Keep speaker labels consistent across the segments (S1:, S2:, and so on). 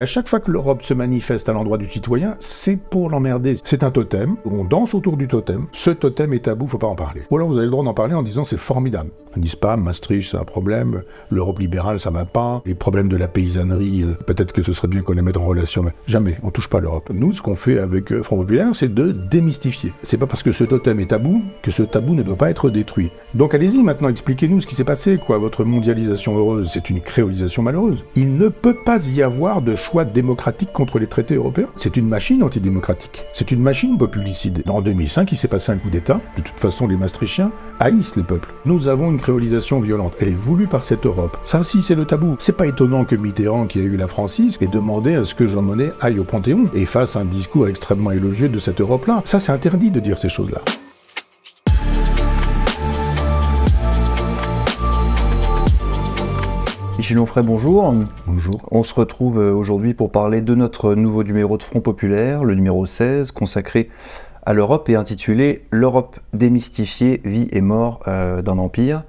S1: À chaque fois que l'Europe se manifeste à l'endroit du citoyen, c'est pour l'emmerder. C'est un totem, on danse autour du totem. Ce totem est tabou, faut pas en parler. Ou alors vous avez le droit d'en parler en disant c'est formidable. On dit pas Maastricht c'est un problème, l'Europe libérale ça va pas, les problèmes de la paysannerie, euh, peut-être que ce serait bien qu'on les mette en relation, mais jamais, on touche pas l'Europe. Nous, ce qu'on fait avec euh, Front Populaire, c'est de démystifier. C'est pas parce que ce totem est tabou que ce tabou ne doit pas être détruit. Donc allez-y maintenant, expliquez-nous ce qui s'est passé, quoi. Votre mondialisation heureuse, c'est une créolisation malheureuse. Il ne peut pas y avoir de démocratique contre les traités européens. C'est une machine antidémocratique. C'est une machine populicide. En 2005, il s'est passé un coup d'État. De toute façon, les Maastrichtiens haïssent les peuples. Nous avons une créolisation violente. Elle est voulue par cette Europe. Ça aussi, c'est le tabou. C'est pas étonnant que Mitterrand, qui a eu la Francis, ait demandé à ce que Jean Monnet aille au Panthéon et fasse un discours extrêmement élogieux de cette Europe-là. Ça, c'est interdit de
S2: dire ces choses-là. bonjour. Bonjour. On se retrouve euh, aujourd'hui pour parler de notre nouveau numéro de Front Populaire, le numéro 16, consacré à l'Europe et intitulé L'Europe démystifiée, vie et mort euh, d'un empire.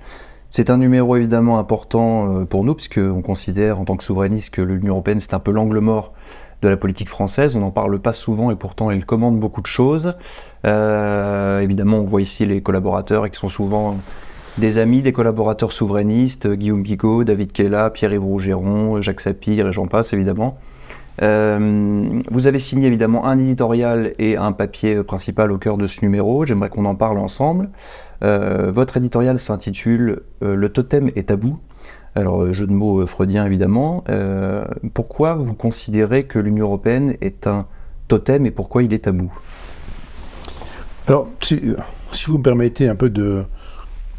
S2: C'est un numéro évidemment important euh, pour nous, puisqu'on considère en tant que souverainiste que l'Union européenne c'est un peu l'angle mort de la politique française. On n'en parle pas souvent et pourtant elle commande beaucoup de choses. évidemment, on voit ici les collaborateurs qui sont souvent des amis, des collaborateurs souverainistes, euh, Guillaume Bigot, David Kella, Pierre-Yves Rougeron, euh, Jacques Sapir et j'en passe évidemment. Euh, vous avez signé évidemment un éditorial et un papier principal au cœur de ce numéro. J'aimerais qu'on en parle ensemble. votre éditorial s'intitule Le totem est tabou. Alors, jeu de mots freudien évidemment. pourquoi vous considérez que l'Union européenne est un totem et pourquoi il est tabou Alors, si, vous me permettez un peu de,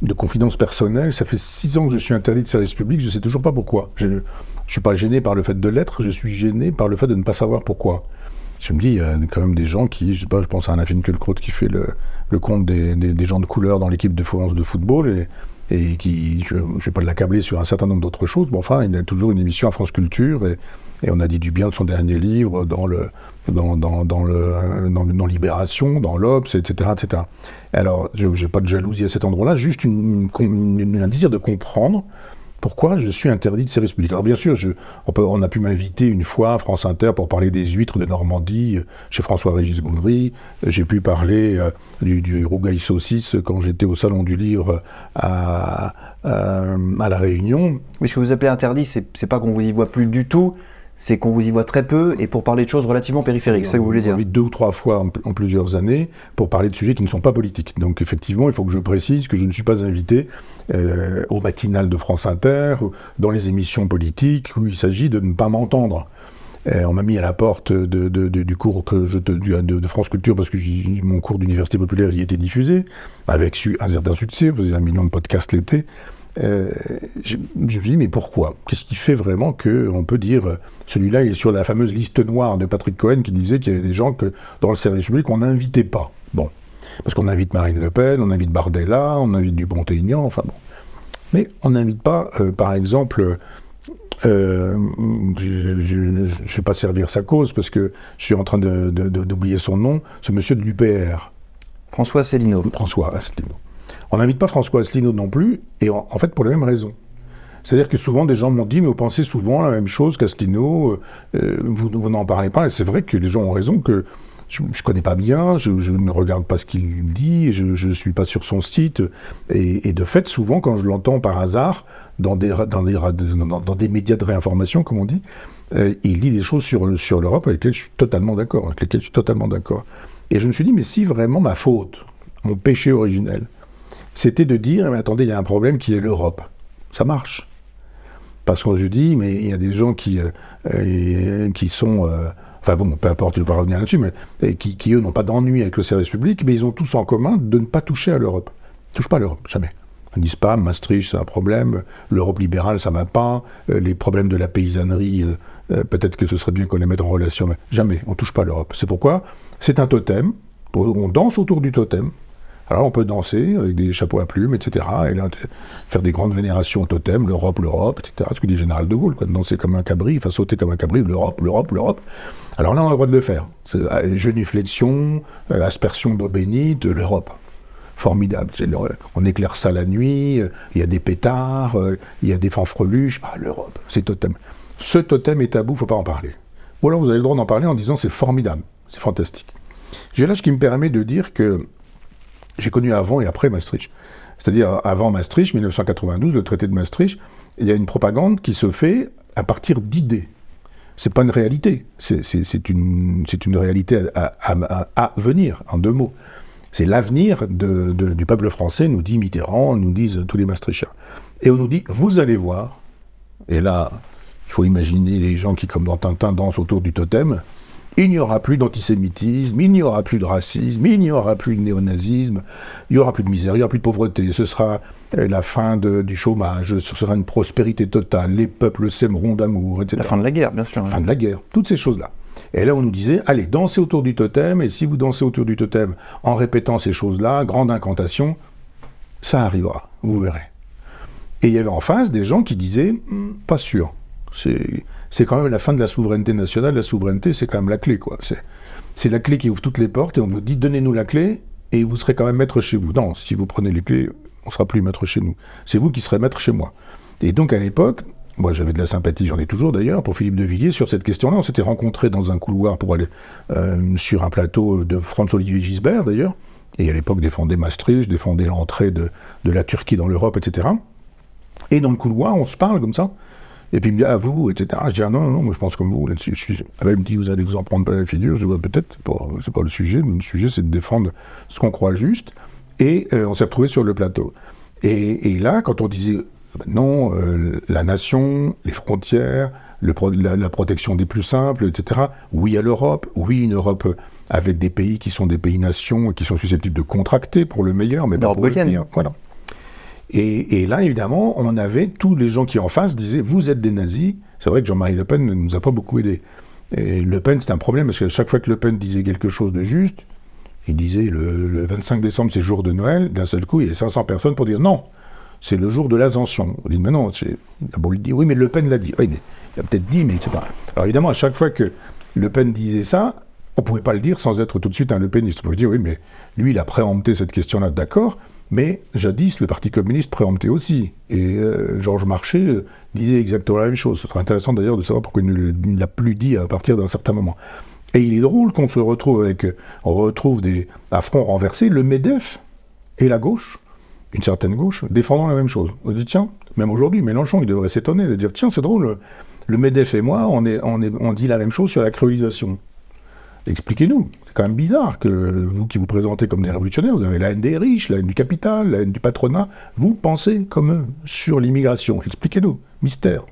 S2: de confidence personnelle. Ça fait six
S1: ans que je suis interdit de service public, je ne sais toujours pas pourquoi. Je ne suis pas gêné par le fait de l'être, je suis gêné par le fait de ne pas savoir pourquoi. Je me dis, il y a quand même des gens qui, je sais pas, je pense à un film qui fait le, le compte des, des, gens de couleur dans l'équipe de France de football, et et qui, je ne vais pas l'accabler sur un certain nombre d'autres choses, mais enfin, il a toujours une émission à France Culture, et, on a dit du bien de son dernier livre dans, le, dans, dans, le, dans, Libération, dans l'Obs, etc., etc. Alors, je n'ai pas de jalousie à cet endroit-là, juste un désir de comprendre pourquoi je suis interdit de service public Alors bien sûr, on, a pu m'inviter une fois à France Inter pour parler des huîtres de Normandie euh, chez François-Régis Gondry. Euh, j'ai pu parler euh, du, du, rougail saucisse quand j'étais au Salon du Livre à, La
S2: Réunion. Mais ce que vous appelez interdit, c'est pas qu'on vous y voit plus du tout, c'est qu'on vous y voit très peu et pour parler de choses relativement périphériques, c'est ça que vous voulez dire Deux ou trois fois en, plusieurs années pour parler
S1: de sujets qui ne sont pas politiques. Donc effectivement, il faut que je précise que je ne suis pas invité euh, au matinal de France Inter, dans les émissions politiques, où il s'agit de ne pas m'entendre. Euh, on m'a mis à la porte de, du cours que je de, France Culture parce que mon cours d'université populaire y était diffusé, avec un certain succès, vous avez un million de podcasts l'été. Euh, je, je, me dis, mais pourquoi Qu'est-ce qui fait vraiment que on peut dire, celui-là est sur la fameuse liste noire de Patrick Cohen qui disait qu'il y avait des gens que dans le service public, on n'invitait pas. Bon. Parce qu'on invite Marine Le Pen, on invite Bardella, on invite Dupont-Aignan, enfin bon. Mais on n'invite pas, euh, par exemple, euh, je ne vais pas servir sa cause parce que je suis en train d'oublier son nom, ce monsieur de l'UPR. François Célineau. François Asselineau. On n'invite pas François Asselineau non plus, et en, fait pour les mêmes raisons. C'est-à-dire que souvent, des gens m'ont dit, mais vous pensez souvent la même chose qu'Asselineau, euh, euh, vous, vous n'en parlez pas. Et c'est vrai que les gens ont raison que je ne connais pas bien, je, ne regarde pas ce qu'il dit, je ne suis pas sur son site. Et, de fait, souvent, quand je l'entends par hasard, dans des, dans, des, médias de réinformation, comme on dit, euh, il dit des choses sur, sur l'Europe avec lesquelles totalement d'accord, avec lesquelles je suis totalement d'accord. Et je me suis dit, mais si vraiment ma faute, mon péché originel, c'était de dire, mais attendez, il y a un problème qui est l'Europe. Ça marche. Parce qu'on se dit, mais il y a des gens qui, euh, euh, qui sont... Euh, enfin bon, peu importe, je ne vais pas revenir là-dessus, mais qui, eux n'ont pas d'ennui avec le service public, mais ils ont tous en commun de ne pas toucher à l'Europe. Touche pas à l'Europe, jamais. Ils disent pas, Maastricht, c'est un problème, l'Europe libérale, ça ne va pas, les problèmes de la paysannerie, peut-être que ce serait bien qu'on les mette en relation, mais jamais, on touche pas à l'Europe. C'est pourquoi c'est un totem, on danse autour du totem, alors on peut danser avec des chapeaux à plumes, etc. Et faire des grandes vénérations au totem, l'Europe, l'Europe, etc. Ce que dit Général de Gaulle, quoi, danser comme un cabri, enfin sauter comme un cabri, l'Europe, l'Europe, l'Europe. Alors là, on a le droit de le faire. Ah, genuflexion, euh, aspersion d'eau bénite, euh, l'Europe formidable. On éclaire ça la nuit, euh, il y a des pétards, il y a des fanfreluches. Ah, l'Europe, c'est totem. Ce totem est tabou, ne faut pas en parler. Ou alors vous avez le droit d'en parler en disant c'est formidable, c'est fantastique. J'ai l'âge qui me permet de dire que j'ai connu avant et après Maastricht. C'est-à-dire avant Maastricht, 1992, le traité de Maastricht, il y a une propagande qui se fait à partir d'idées. C'est pas une réalité, c'est une, une, réalité à, venir, en deux mots. C'est l'avenir du peuple français, nous dit Mitterrand, nous disent tous les Maastrichtiens. Et on nous dit, vous allez voir, et là, il faut imaginer les gens qui, comme dans Tintin, dansent autour du totem, il n'y aura plus d'antisémitisme, il n'y aura plus de racisme, il n'y aura plus de néonazisme, il n'y aura plus de misère, il n'y aura plus de pauvreté. Ce sera euh, la fin du chômage, ce sera une prospérité totale, les peuples s'aimeront d'amour, etc. La fin de la guerre, bien sûr. La hein. fin de la guerre, toutes ces choses-là. Et là, on nous disait, allez, dansez autour du totem, et si vous dansez autour du totem en répétant ces choses-là, grande incantation, ça arrivera, vous verrez. Et il y avait en face des gens qui disaient, hmm, pas sûr. C'est quand même la fin de la souveraineté nationale. La souveraineté, c'est quand même la clé, quoi. C'est la clé qui ouvre toutes les portes et on nous dit donnez-nous la clé et vous serez quand même maître chez vous. Non, si vous prenez les clés, on ne sera plus maître chez nous. C'est vous qui serez maître chez moi. Et donc à l'époque, moi j'avais de la sympathie, j'en ai toujours d'ailleurs, pour Philippe de Villiers sur cette question-là. On s'était rencontrés dans un couloir pour aller euh, sur un plateau de François-Olivier Gisbert d'ailleurs. Et à l'époque, défendait Maastricht, défendait l'entrée de la Turquie dans l'Europe, etc. Et dans le couloir, on se parle comme ça. Et puis il me dit, ah vous, etc. Je dis, ah non, non, moi je pense comme vous Je suis... Elle me dit, vous allez vous en prendre pas la figure. Je dis, peut-être, c'est pas, le sujet, mais le sujet c'est de défendre ce qu'on croit juste. Et euh, on s'est retrouvés sur le plateau. Et, là, quand on disait, ah, ben non, euh, la nation, les frontières, le la, protection des plus simples, etc. Oui à l'Europe, oui une Europe avec des pays qui sont des pays-nations et qui sont susceptibles de contracter pour le meilleur, mais pas pour le pire. Voilà. Et, là, évidemment, on avait tous les gens qui en face disaient Vous êtes des nazis. C'est vrai que Jean-Marie Le Pen ne nous a pas beaucoup aidés. Et Le Pen, c'est un problème, parce que chaque fois que Le Pen disait quelque chose de juste, il disait le, 25 décembre, c'est jour de Noël, d'un seul coup, il y a 500 personnes pour dire non, c'est le jour de l'ascension. On dit Mais non, on dit Oui, mais Le Pen l'a dit. il a peut-être dit, mais pas. Alors évidemment, à chaque fois que Le Pen disait ça, on ne pouvait pas le dire sans être tout de suite un Le Peniste. On pouvait dire Oui, mais lui, il a préempté cette question-là, d'accord, mais jadis, le Parti communiste préemptait aussi. Et euh, Georges Marchais euh, disait exactement la même chose. Ce serait intéressant d'ailleurs de savoir pourquoi il ne l'a plus dit à partir d'un certain moment. Et il est drôle qu'on se retrouve avec, on retrouve des, affronts renversés. le MEDEF et la gauche, une certaine gauche, défendant la même chose. On se dit, tiens, même aujourd'hui, Mélenchon, il devrait s'étonner de dire, tiens, c'est drôle, le MEDEF et moi, on, est, est, on dit la même chose sur la créolisation. Expliquez-nous. C'est quand même bizarre que vous qui vous présentez comme des révolutionnaires, vous avez la haine des riches, la haine du capital, la haine du patronat, vous pensez comme eux sur l'immigration. Expliquez-nous. Mystère.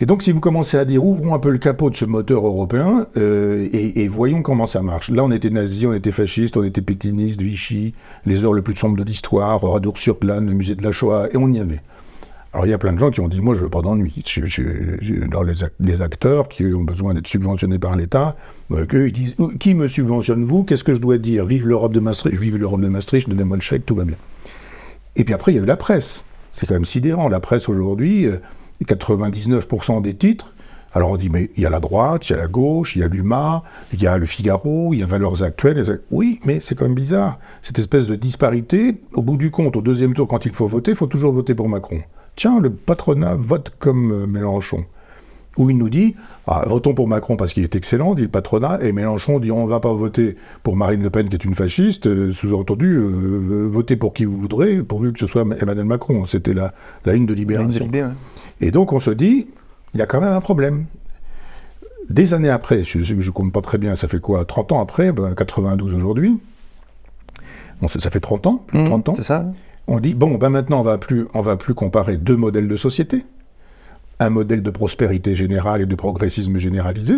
S1: Et donc, si vous commencez à dire ouvrons un peu le capot de ce moteur européen euh, et, voyons comment ça marche. Là, on était nazis, on était fascistes, on était pétinistes, Vichy, les heures les plus sombres de l'histoire, radour sur glane le musée de la Shoah, et on y avait. Alors il y a plein de gens qui ont dit, moi je veux pas d'ennui. les acteurs qui ont besoin d'être subventionnés par l'État, euh, ils disent, euh, qui me subventionne vous Qu'est-ce que je dois dire Vive l'Europe de Maastricht, vive l'Europe de Maastricht, donnez-moi le chèque, tout va bien. Et puis après, il y a eu la presse. C'est quand même sidérant. La presse aujourd'hui, 99% euh, des titres, alors on dit, mais il y a la droite, il y a la gauche, il y a l'UMA, il y a le Figaro, il y a Valeurs Actuelles. Oui, mais c'est quand même bizarre. Cette espèce de disparité, au bout du compte, au deuxième tour, quand il faut voter, il faut toujours voter pour Macron tiens, le patronat vote comme euh, Mélenchon. Où il nous dit, ah, votons pour Macron parce qu'il est excellent, dit le patronat, et Mélenchon dit, on ne va pas voter pour Marine Le Pen qui est une fasciste, euh, sous-entendu, euh, votez pour qui vous voudrez, pourvu que ce soit Emmanuel Macron. C'était la, la une de libération. Et donc on se dit, il y a quand même un problème. Des années après, je ne compte pas très bien, ça fait quoi 30 ans après, 92 ben, aujourd'hui, Bon, ça, fait 30 ans, plus de 30 mmh, ans. C'est ça on dit bon, ben maintenant on va plus, on va plus comparer deux modèles de société, un modèle de prospérité générale et de progressisme généralisé,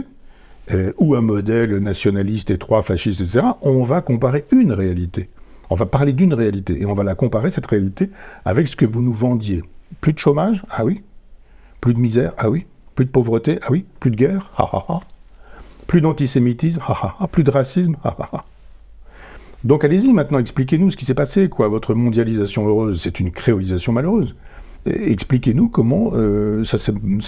S1: euh, ou un modèle nationaliste, étroit, fasciste, etc. On va comparer une réalité. On va parler d'une réalité et on va la comparer cette réalité avec ce que vous nous vendiez. Plus de chômage, ah oui. Plus de misère, ah oui. Plus de pauvreté, ah oui. Plus de guerre, ah ah ah. Plus d'antisémitisme, ah ah ah. Plus de racisme, ah ah ah. Donc allez-y maintenant, expliquez-nous ce qui s'est passé, quoi. Votre mondialisation heureuse, c'est une créolisation malheureuse. Expliquez-nous comment euh, ça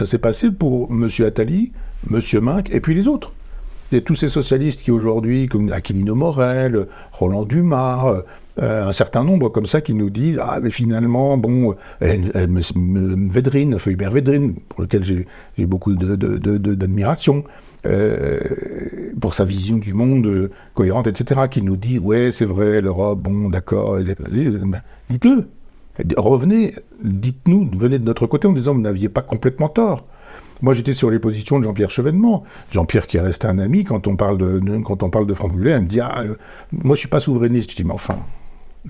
S1: s'est passé pour M. Attali, M. Minck et puis les autres. Et tous ces socialistes qui aujourd'hui, comme Aquilino Morel, Roland Dumas, euh, un certain nombre comme ça qui nous disent Ah, mais finalement, bon, euh, Védrine, Hubert Védrine, pour lequel j'ai beaucoup d'admiration, euh, pour sa vision du monde cohérente, etc., qui nous dit Ouais, c'est vrai, l'Europe, bon, d'accord, ben, dites-le. Revenez, dites-nous, venez de notre côté en disant Vous n'aviez pas complètement tort. Moi, j'étais sur les positions de Jean-Pierre Chevènement. Jean-Pierre qui est resté un ami, quand on parle de, quand on de Franck Boulet, il me dit Ah, moi, je ne suis pas souverainiste. Je dis Mais enfin,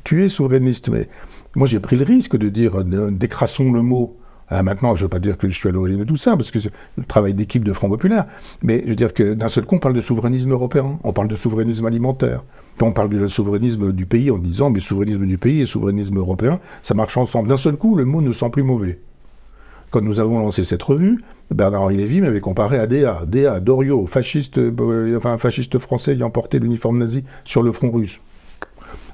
S1: tu es souverainiste. Mais moi, j'ai pris le risque de dire décrassons le mot. Euh, maintenant, je ne veux pas dire que je suis à l'origine de tout ça, parce que c'est le travail d'équipe de Front Populaire. Mais je veux dire que d'un seul coup, on parle de souverainisme européen, on parle de souverainisme alimentaire, puis on parle de souverainisme du pays en disant mais souverainisme du pays et souverainisme européen, ça marche ensemble. D'un seul coup, le mot ne sent plus mauvais. Quand nous avons lancé cette revue, Bernard-Henri Lévy m'avait comparé à DA, DA, Doriot, fasciste, euh, enfin, fasciste français ayant porté l'uniforme nazi sur le front russe.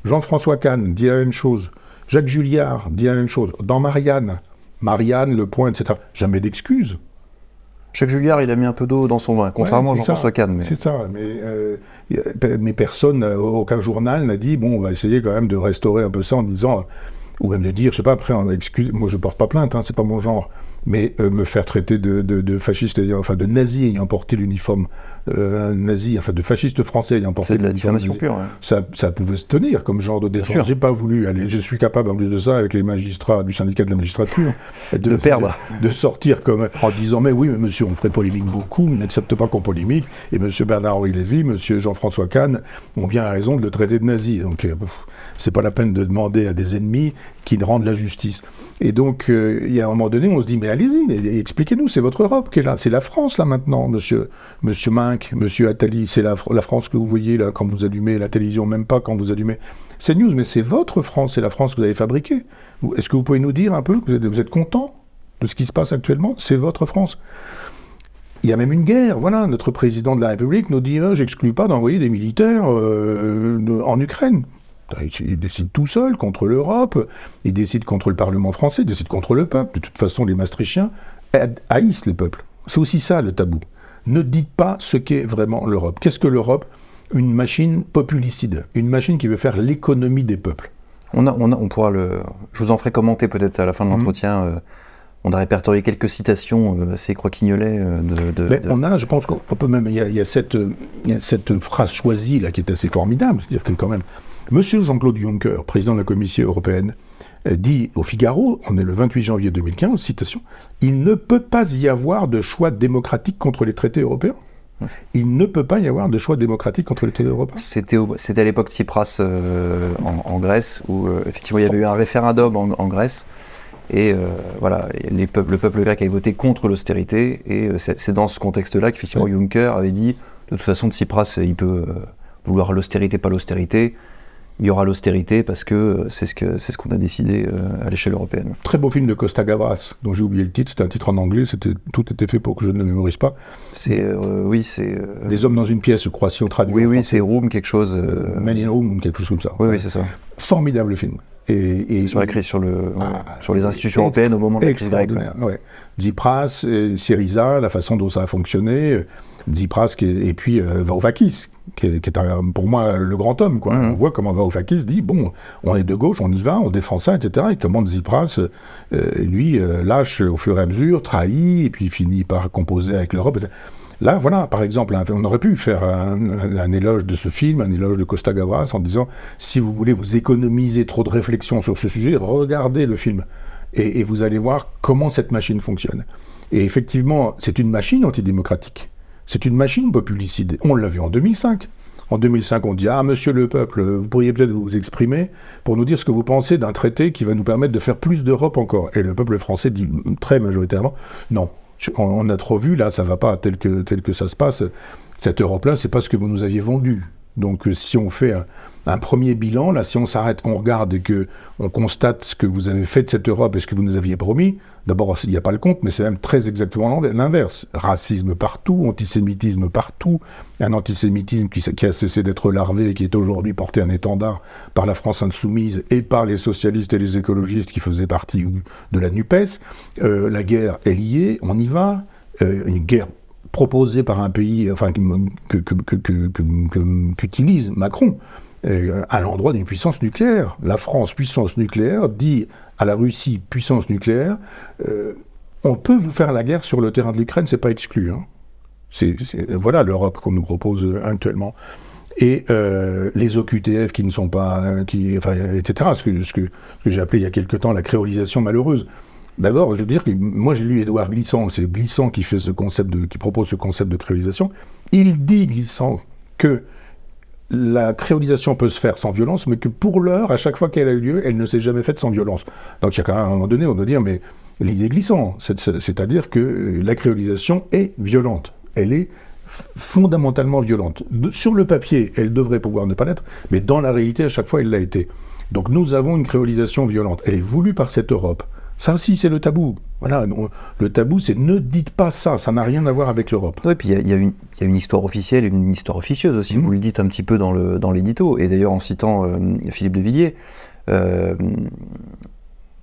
S1: Jean-François Kahn dit la même chose. Jacques Julliard dit la même chose. Dans Marianne, Marianne, Le Point, etc. Jamais d'excuses. Jacques Julliard, il a mis un peu d'eau dans son vin, contrairement à Jean-François Kahn. Mais... C'est ça, mais euh, personne, euh, aucun journal n'a dit, bon, on va essayer quand même de restaurer un peu ça en disant, ou même de dire, je sais pas, après, excuse, moi je porte pas plainte, hein, c'est pas mon genre, mais euh, me faire traiter de, de, fasciste, enfin de nazi ayant porté l'uniforme euh, nazi, enfin de fasciste français ayant porté l'uniforme. C'est de la diffamation pure. Ça, pouvait se tenir comme genre de défense. J'ai pas voulu aller, je suis capable en plus de ça, avec les magistrats du syndicat de la magistrature, de, perdre. De, sortir comme, en disant, mais oui, monsieur, on ferait polémique beaucoup, on n'accepte pas qu'on polémique, et monsieur Bernard-Henri Lévy, monsieur Jean-François Kahn ont bien raison de le traiter de nazi. Donc, euh, c'est pas la peine de demander à des ennemis qu'ils rendent la justice. Et donc, euh, il y a un moment donné, on se dit, mais allez-y, expliquez-nous, c'est votre Europe qui est là. C'est la France, là, maintenant, monsieur, monsieur Mink monsieur Attali. C'est la, France que vous voyez, là, quand vous allumez la télévision, même pas quand vous allumez News, mais c'est votre France, c'est la France que vous avez fabriquée. Est-ce que vous pouvez nous dire un peu, que vous êtes, vous content de ce qui se passe actuellement C'est votre France. Il y a même une guerre. Voilà, notre président de la République nous dit ah, j'exclus pas d'envoyer des militaires euh, en Ukraine. Il décide tout seul contre l'Europe, il décide contre le Parlement français, il décide contre le peuple. De toute façon, les Maastrichtiens haïssent les peuples. C'est aussi ça le tabou. Ne dites pas ce qu'est vraiment l'Europe. Qu'est-ce que l'Europe Une machine populicide, une machine qui veut faire
S2: l'économie des peuples. On, pourra le. Je vous en ferai commenter peut-être à la fin de mhm. l'entretien. Euh, on a répertorié quelques citations euh, assez croquignolées. Euh, de, On
S1: a, je pense qu'on peut même. Il y, a cette phrase choisie là qui est assez formidable. C'est-à-dire que, quand même, Monsieur Jean-Claude Juncker, président de la Commission européenne, dit au Figaro, on est le 28 janvier 2015, citation, Il ne peut pas y avoir de choix démocratique contre les traités européens.
S2: Il ne peut pas y avoir de choix démocratique contre les traités européens. C'était à l'époque Tsipras euh, en, Grèce, où euh, effectivement il y avait eu un référendum en, Grèce. Et euh, voilà, le peuple grec avait voté contre l'austérité. Et c'est dans ce contexte-là qu'effectivement Juncker avait dit de toute façon, Tsipras, il peut vouloir l'austérité, pas l'austérité il y aura l'austérité parce que c'est ce qu'on ce qu'on a décidé euh, à l'échelle européenne. Très beau film de Costa Gavras, dont j'ai oublié le titre, c'était un titre en anglais, c'était, tout était fait pour que je ne le mémorise pas. C'est, euh, oui, c'est... Euh, Des hommes dans une pièce, je crois, si on traduit. Oui, oui, c'est Room, quelque chose... Men in Room, quelque chose comme ça. oui, oui, c'est ça. Formidable film. Et, sont écrits sur, le, ah, sur les institutions européennes au moment de la crise grecque.
S1: Ouais. Tsipras, euh, Syriza, la façon dont ça a fonctionné, euh, Tsipras et puis euh, qui est, pour moi le grand homme. Quoi. Mmh. On voit comment Varoufakis dit bon, on est de gauche, on y va, on défend ça, etc. Et comment Tsipras, euh, lui, lâche au fur et à mesure, trahit, et puis finit par composer avec l'Europe. Etc. Là, voilà, par exemple, on aurait pu faire un, éloge de ce film, un éloge de Costa Gavras, en disant si vous voulez vous économiser trop de réflexion sur ce sujet, regardez le film. Et, vous allez voir comment cette machine fonctionne. Et effectivement, c'est une machine antidémocratique. C'est une machine populicide. On l'a vu en 2005. En 2005, on dit Ah, monsieur le peuple, vous pourriez peut-être vous exprimer pour nous dire ce que vous pensez d'un traité qui va nous permettre de faire plus d'Europe encore. Et le peuple français dit très majoritairement Non, on, a trop vu, là, ça va pas tel que, tel que ça se passe. Cette Europe-là, c'est pas ce que vous nous aviez vendu. Donc euh, si on fait un, premier bilan, là, si on s'arrête, qu'on regarde et qu'on constate ce que vous avez fait de cette Europe et ce que vous nous aviez promis, d'abord, il n'y a pas le compte, mais c'est même très exactement l'inverse. Racisme partout, antisémitisme partout, un antisémitisme qui, qui a cessé d'être larvé et qui est aujourd'hui porté un étendard par la France insoumise et par les socialistes et les écologistes qui faisaient partie de la NUPES. Euh, la guerre est liée, on y va. Euh, une guerre proposé par un pays enfin, qu'utilise Macron euh, à l'endroit d'une puissance nucléaire La France, puissance nucléaire, dit à la Russie, puissance nucléaire, euh, on peut vous faire la guerre sur le terrain de l'Ukraine, c'est pas exclu. Hein. voilà l'Europe qu'on nous propose euh, actuellement. Et les OQTF qui ne sont pas, qui, enfin, etc. Ce que, ce que, ce que j'ai appelé il y a quelque temps la créolisation malheureuse. D'abord, je veux dire que moi j'ai lu Édouard Glissant, c'est Glissant qui fait ce concept qui propose ce concept de créolisation. Il dit Glissant que la créolisation peut se faire sans violence, mais que pour l'heure, à chaque fois qu'elle a eu lieu, elle ne s'est jamais faite sans violence. Donc il y a quand même un moment donné, on doit dire, mais lisez glissant, c'est-à-dire que la créolisation est violente. Elle est fondamentalement violente. sur le papier, elle devrait pouvoir ne pas l'être, mais dans la réalité, à chaque fois, elle l'a été. Donc nous avons une créolisation violente. Elle est voulue par cette Europe. Ça aussi, c'est le tabou.
S2: Voilà, le tabou, c'est ne dites pas ça, ça n'a rien à voir avec l'Europe. Oui, puis il y, a une histoire officielle et une histoire officieuse aussi, mhm. vous le dites un petit peu dans l'édito, dans et d'ailleurs en citant euh, Philippe de Villiers. Euh,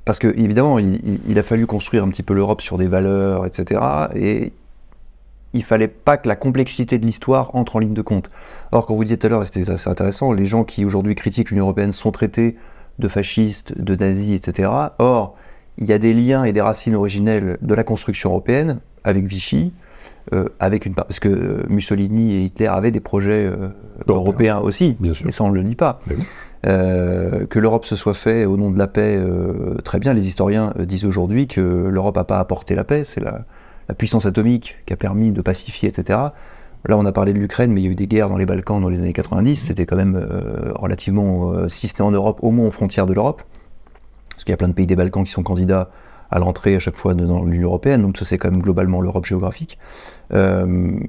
S2: parce que, évidemment, il, a fallu construire un petit peu l'Europe sur des valeurs, etc. Et il fallait pas que la complexité de l'histoire entre en ligne de compte. Or, quand vous disiez tout à l'heure, et c'était assez intéressant, les gens qui aujourd'hui critiquent l'Union européenne sont traités de fascistes, de nazis, etc. Or, il y a des liens et des racines originelles de la construction européenne avec Vichy, euh, avec une parce que euh, Mussolini et Hitler avaient des projets euh, européens aussi, et ça on ne le nie pas. que l'Europe se soit faite au nom de la paix, très bien. Les historiens disent aujourd'hui que l'Europe n'a pas apporté la paix, c'est la, la, puissance atomique qui a permis de pacifier, etc. Là, on a parlé de l'Ukraine, mais il y a eu des guerres dans les Balkans dans les années 90. C'était quand même relativement, si ce n'est en Europe, au moins aux frontières de l'Europe. Parce qu'il y a plein de pays des Balkans qui sont candidats à l'entrée à chaque fois dans l'Union européenne, donc ça c'est quand même globalement l'Europe géographique. Euh,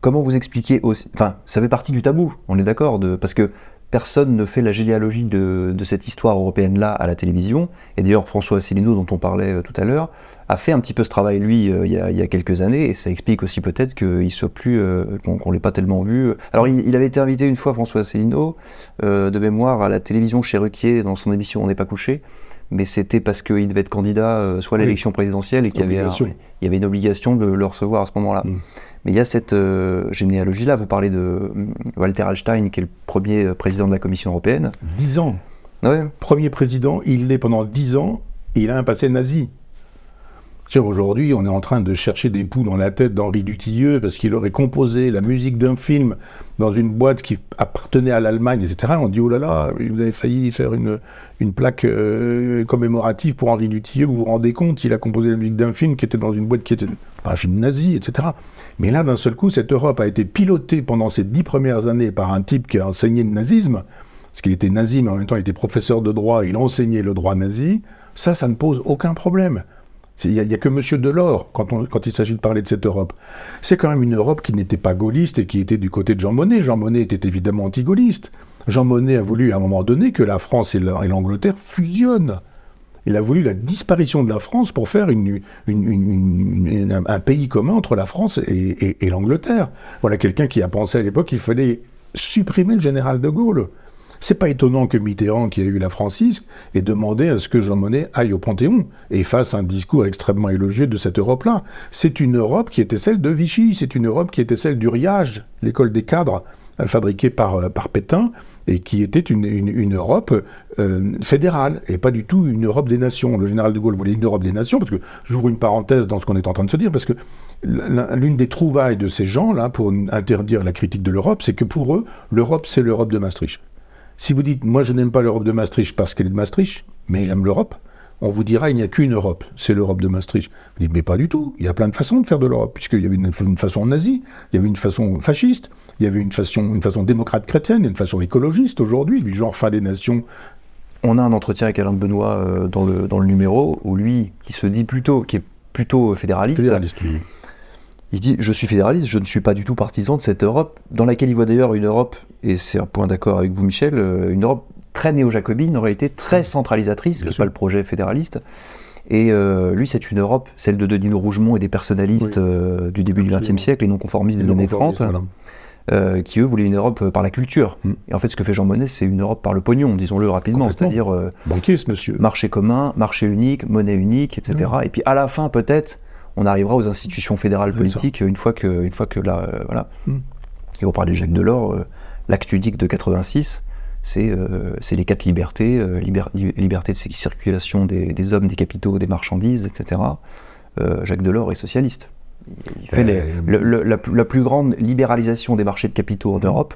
S2: comment vous expliquez aussi, enfin ça fait partie du tabou, on est d'accord, parce que personne ne fait la généalogie de, cette histoire européenne-là à la télévision. Et d'ailleurs, François Asselineau, dont on parlait euh, tout à l'heure, a fait un petit peu ce travail, lui, euh, il, y a, quelques années, et ça explique aussi peut-être qu'il soit plus, euh, qu'on ne l'ait pas tellement vu. Alors, il, avait été invité une fois, François Asselineau, de mémoire, à la télévision chez Ruquier, dans son émission On n'est pas couché, mais c'était parce qu'il devait être candidat soit à l'élection présidentielle et qu'il y, avait, une obligation de le recevoir à ce moment-là. Mm il y a cette euh, généalogie-là. Vous parlez de euh, Walter Einstein qui est le premier euh, président de la Commission européenne. Dix ans. Premier président, il l'est pendant dix ans, et il a un passé nazi.
S1: Aujourd'hui, on est en train de chercher des poux dans la tête d'Henri Dutilleux parce qu'il aurait composé la musique d'un film dans une boîte qui appartenait à l'Allemagne, etc. On dit, oh là là, vous avez failli faire une, plaque euh, commémorative pour Henri Dutilleux, vous vous rendez compte, il a composé la musique d'un film qui était dans une boîte qui était pas un film nazi, etc. Mais là, d'un seul coup, cette Europe a été pilotée pendant ces dix premières années par un type qui a enseigné le nazisme, parce qu'il était nazi, mais en même temps, il était professeur de droit, il enseignait le droit nazi. Ça, ça ne pose aucun problème. Il n'y a, que M. Delors quand, quand il s'agit de parler de cette Europe. C'est quand même une Europe qui n'était pas gaulliste et qui était du côté de Jean Monnet. Jean Monnet était évidemment anti-gaulliste. Jean Monnet a voulu à un moment donné que la France et l'Angleterre fusionnent. Il a voulu la disparition de la France pour faire un pays commun entre la France et l'Angleterre. Voilà quelqu'un qui a pensé à l'époque qu'il fallait supprimer le général de Gaulle. C'est pas étonnant que Mitterrand, qui a eu la Francisque, ait demandé à ce que Jean Monnet aille au Panthéon et fasse un discours extrêmement élogieux de cette Europe-là. C'est une Europe qui était celle de Vichy, c'est une Europe qui était celle du Riage, l'école des cadres euh, fabriquée euh, par, Pétain, et qui était une, Europe euh, fédérale, et pas du tout une Europe des nations. Le général de Gaulle voulait une Europe des nations, parce que j'ouvre une parenthèse dans ce qu'on est en train de se dire, parce que l'une des trouvailles de ces gens-là, pour interdire la critique de l'Europe, c'est que pour eux, l'Europe, c'est l'Europe de Maastricht. Si vous dites, moi je n'aime pas l'Europe de Maastricht parce qu'elle est de Maastricht, mais j'aime l'Europe, on vous dira, il n'y a qu'une Europe, c'est l'Europe de Maastricht. Vous dites, mais pas du tout, il y a plein de façons de faire de l'Europe, puisqu'il y avait une, façon nazie, il y avait une façon fasciste, il y avait une façon, une façon démocrate chrétienne, une façon écologiste aujourd'hui, du genre fin des nations.
S2: On a un entretien avec Alain Benoît euh, dans, le, dans le numéro, où lui, qui se dit plutôt, qui est plutôt euh, fédéraliste, il dit Je suis fédéraliste, je ne suis pas du tout partisan de cette Europe, dans laquelle il voit d'ailleurs une Europe, et c'est un point d'accord avec vous, Michel, euh, une Europe très néo-jacobine, en réalité très centralisatrice, ce qui n'est pas le projet fédéraliste. Et euh, lui, c'est une Europe, celle de Denis Rougemont et des personnalistes euh, du début du XXe siècle, et non-conformistes des années 30, qui eux voulaient une Europe par la culture. Mm. Et en fait, ce que fait Jean Monnet, c'est une Europe par le pognon, disons-le rapidement, c'est-à-dire monsieur, marché commun, marché unique, monnaie unique, etc. Mm. Et puis à la fin, peut-être, on arrivera aux institutions fédérales politiques euh, une fois que, une fois que là, euh, voilà. Mm. Et on parle de Jacques Delors, euh, l'acte unique de 86, c'est les quatre libertés, liberté de circulation des, hommes, des capitaux, des marchandises, etc. Jacques Delors est socialiste. Il fait la, plus grande libéralisation des marchés de capitaux en Europe,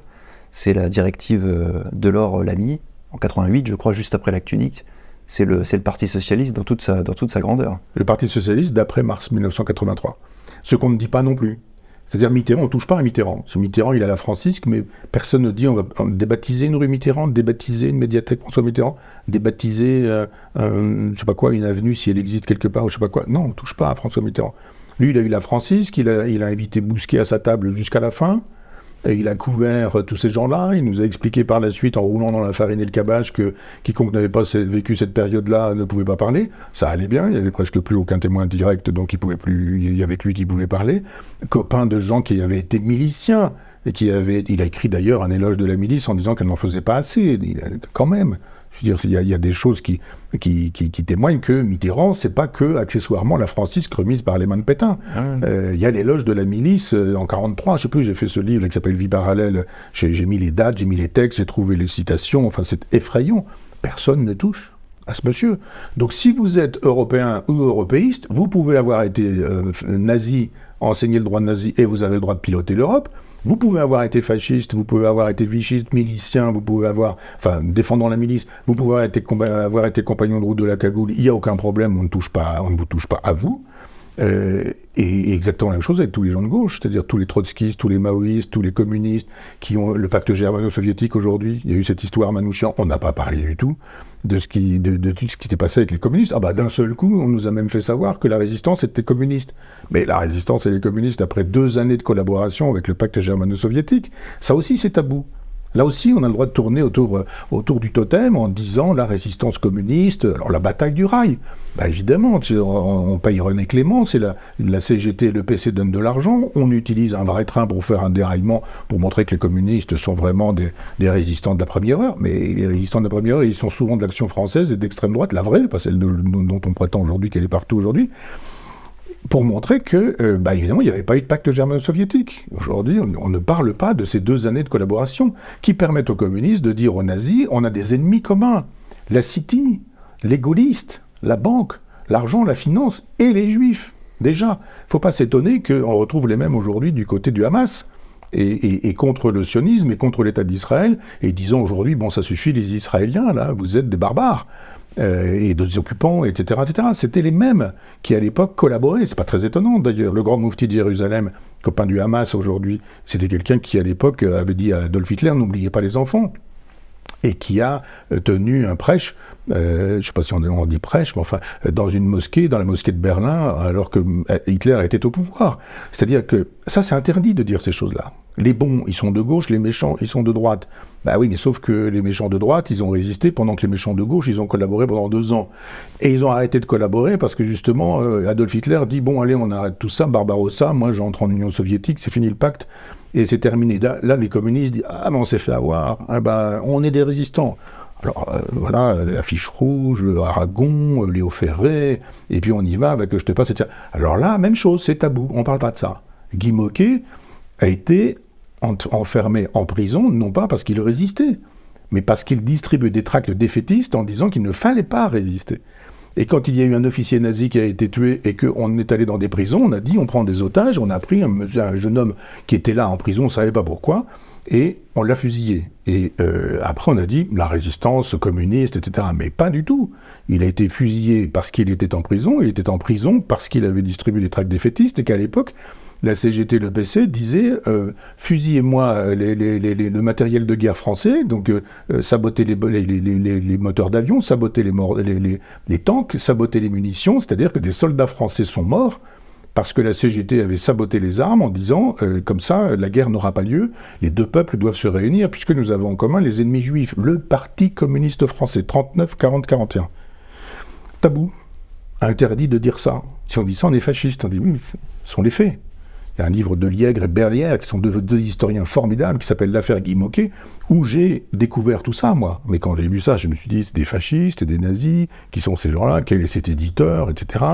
S2: c'est la directive Delors-Lamy, en 88, je crois, juste après l'acte unique, c'est le, Parti socialiste dans toute, sa, grandeur. Le Parti socialiste d'après mars 1983. Ce qu'on ne dit pas non plus. C'est-à-dire Mitterrand, on ne touche pas à Mitterrand.
S1: Mitterrand, il a la francisque, mais personne ne dit on va débaptiser une rue Mitterrand, débaptiser une médiathèque François Mitterrand, débaptiser, euh, je sais pas quoi, une avenue si elle existe quelque part, ou je sais pas quoi. Non, on ne touche pas à François Mitterrand. Lui, il a eu la francisque, il il a invité Bousquet à sa table jusqu'à la fin. Et il a couvert euh, tous ces gens-là. Il nous a expliqué par la suite, en roulant dans la farine et le cabage, que quiconque n'avait pas vécu cette période-là ne pouvait pas parler. Ça allait bien. Il n'y avait presque plus aucun témoin direct, donc il pouvait plus. Il y avait lui qui pouvait parler. Copain de gens qui avaient été miliciens et qui avaient. Il a écrit d'ailleurs un éloge de la milice en disant qu'elle n'en faisait pas assez. quand même il y, a, des choses qui, témoignent que Mitterrand, c'est pas que accessoirement la francisque remise par les mains de Pétain. Ah euh, il y a l'éloge de la milice euh, en 43, je sais plus, j'ai fait ce livre qui s'appelle Vie parallèle, j'ai mis les dates, j'ai mis les textes, j'ai trouvé les citations, enfin c'est effrayant. Personne ne touche à ce monsieur. Donc si vous êtes européen ou européiste, vous pouvez avoir été euh, nazi, enseigner le droit nazi et vous avez le droit de piloter l'Europe. Vous pouvez avoir été fasciste, vous pouvez avoir été vichiste, milicien, vous pouvez avoir, enfin, défendant la milice, vous pouvez avoir été, avoir été compagnon de route de la cagoule. Il n'y a aucun problème, on ne touche pas, on ne vous touche pas à vous. Euh, et, exactement la même chose avec tous les gens de gauche, c'est-à-dire tous les trotskistes, tous les maoïstes, tous les communistes, qui ont le pacte germano-soviétique aujourd'hui. Il y a eu cette histoire Manouchian, on n'a pas parlé du tout de, ce qui, de, tout ce qui s'était passé avec les communistes. Ah bah d'un seul coup, on nous a même fait savoir que la résistance était communiste. Mais la résistance et les communistes, après deux années de collaboration avec le pacte germano-soviétique, ça aussi c'est tabou. Là aussi, on a le droit de tourner autour, euh, autour du totem en disant la résistance communiste, alors la bataille du rail. Bah, évidemment, on, paye René Clément, c'est la, CGT et le PC donnent de l'argent, on utilise un vrai train pour faire un déraillement, pour montrer que les communistes sont vraiment des, résistants de la première heure, mais les résistants de la première heure, ils sont souvent de l'action française et d'extrême droite, la vraie, pas celle dont on prétend aujourd'hui qu'elle est partout aujourd'hui pour montrer que, euh, bah, évidemment, il n'y avait pas eu de pacte germano-soviétique. Aujourd'hui, on, ne parle pas de ces deux années de collaboration qui permettent aux communistes de dire aux nazis on a des ennemis communs, la City, les gaullistes, la banque, l'argent, la finance et les juifs. Déjà, il ne faut pas s'étonner qu'on retrouve les mêmes aujourd'hui du côté du Hamas. Et, et, contre le sionisme et contre l'État d'Israël, et disons aujourd'hui, bon, ça suffit les Israéliens, là, vous êtes des barbares. Euh, et d'autres occupants, etc. etc. C'était les mêmes qui, à l'époque, collaboraient. C'est pas très étonnant, d'ailleurs. Le grand moufti de Jérusalem, copain du Hamas aujourd'hui, c'était quelqu'un qui, à l'époque, euh, avait dit à Adolf Hitler, n'oubliez pas les enfants et qui a euh, tenu un prêche, je sais pas si on, dit prêche, mais enfin, dans une mosquée, dans la mosquée de Berlin, alors que Hitler était au pouvoir. C'est-à-dire que ça, c'est interdit de dire ces choses-là les bons, ils sont de gauche, les méchants, ils sont de droite. Bah oui, mais sauf que les méchants de droite, ils ont résisté pendant que les méchants de gauche, ils ont collaboré pendant deux ans. Et ils ont arrêté de collaborer parce que justement, euh, Adolf Hitler dit bon, allez, on arrête tout ça, Barbarossa, moi j'entre en Union soviétique, c'est fini le pacte et c'est terminé. Là, les communistes disent ah, mais on s'est fait avoir, eh ben, on est des résistants. Alors euh, voilà, voilà, fiche rouge, Aragon, euh, Léo Ferré, et puis on y va avec Je te passe, etc. Alors là, même chose, c'est tabou, on ne parle pas de ça. Guy Moquet, a été enfermé en prison, non pas parce qu'il résistait, mais parce qu'il distribuait des tracts défaitistes en disant qu'il ne fallait pas résister. Et quand il y a eu un officier nazi qui a été tué et qu'on est allé dans des prisons, on a dit on prend des otages, on a pris un, un jeune homme qui était là en prison, on ne savait pas pourquoi, et on l'a fusillé. Et euh, après, on a dit la résistance communiste, etc. Mais pas du tout. Il a été fusillé parce qu'il était en prison, il était en prison parce qu'il avait distribué des tracts défaitistes et qu'à l'époque, la CGT, le PC disait euh, fusillez-moi euh, le matériel de guerre français, donc saboter sabotez les, moteurs d'avion, sabotez les, les tanks, sabotez les munitions, c'est-à-dire que des soldats français sont morts parce que la CGT avait saboté les armes en disant euh, comme ça la guerre n'aura pas lieu, les deux peuples doivent se réunir puisque nous avons en commun les ennemis juifs, le Parti communiste français 39 40 41. Tabou, interdit de dire ça. Si on dit ça, on est fasciste. On dit ce sont les faits. Il y a un livre de Liègre et Berlière, qui sont deux, historiens formidables, qui s'appelle L'affaire Guy où j'ai découvert tout ça, moi. Mais quand j'ai lu ça, je me suis dit, c'est des fascistes et des nazis, qui sont ces gens-là, quel est cet éditeur, etc.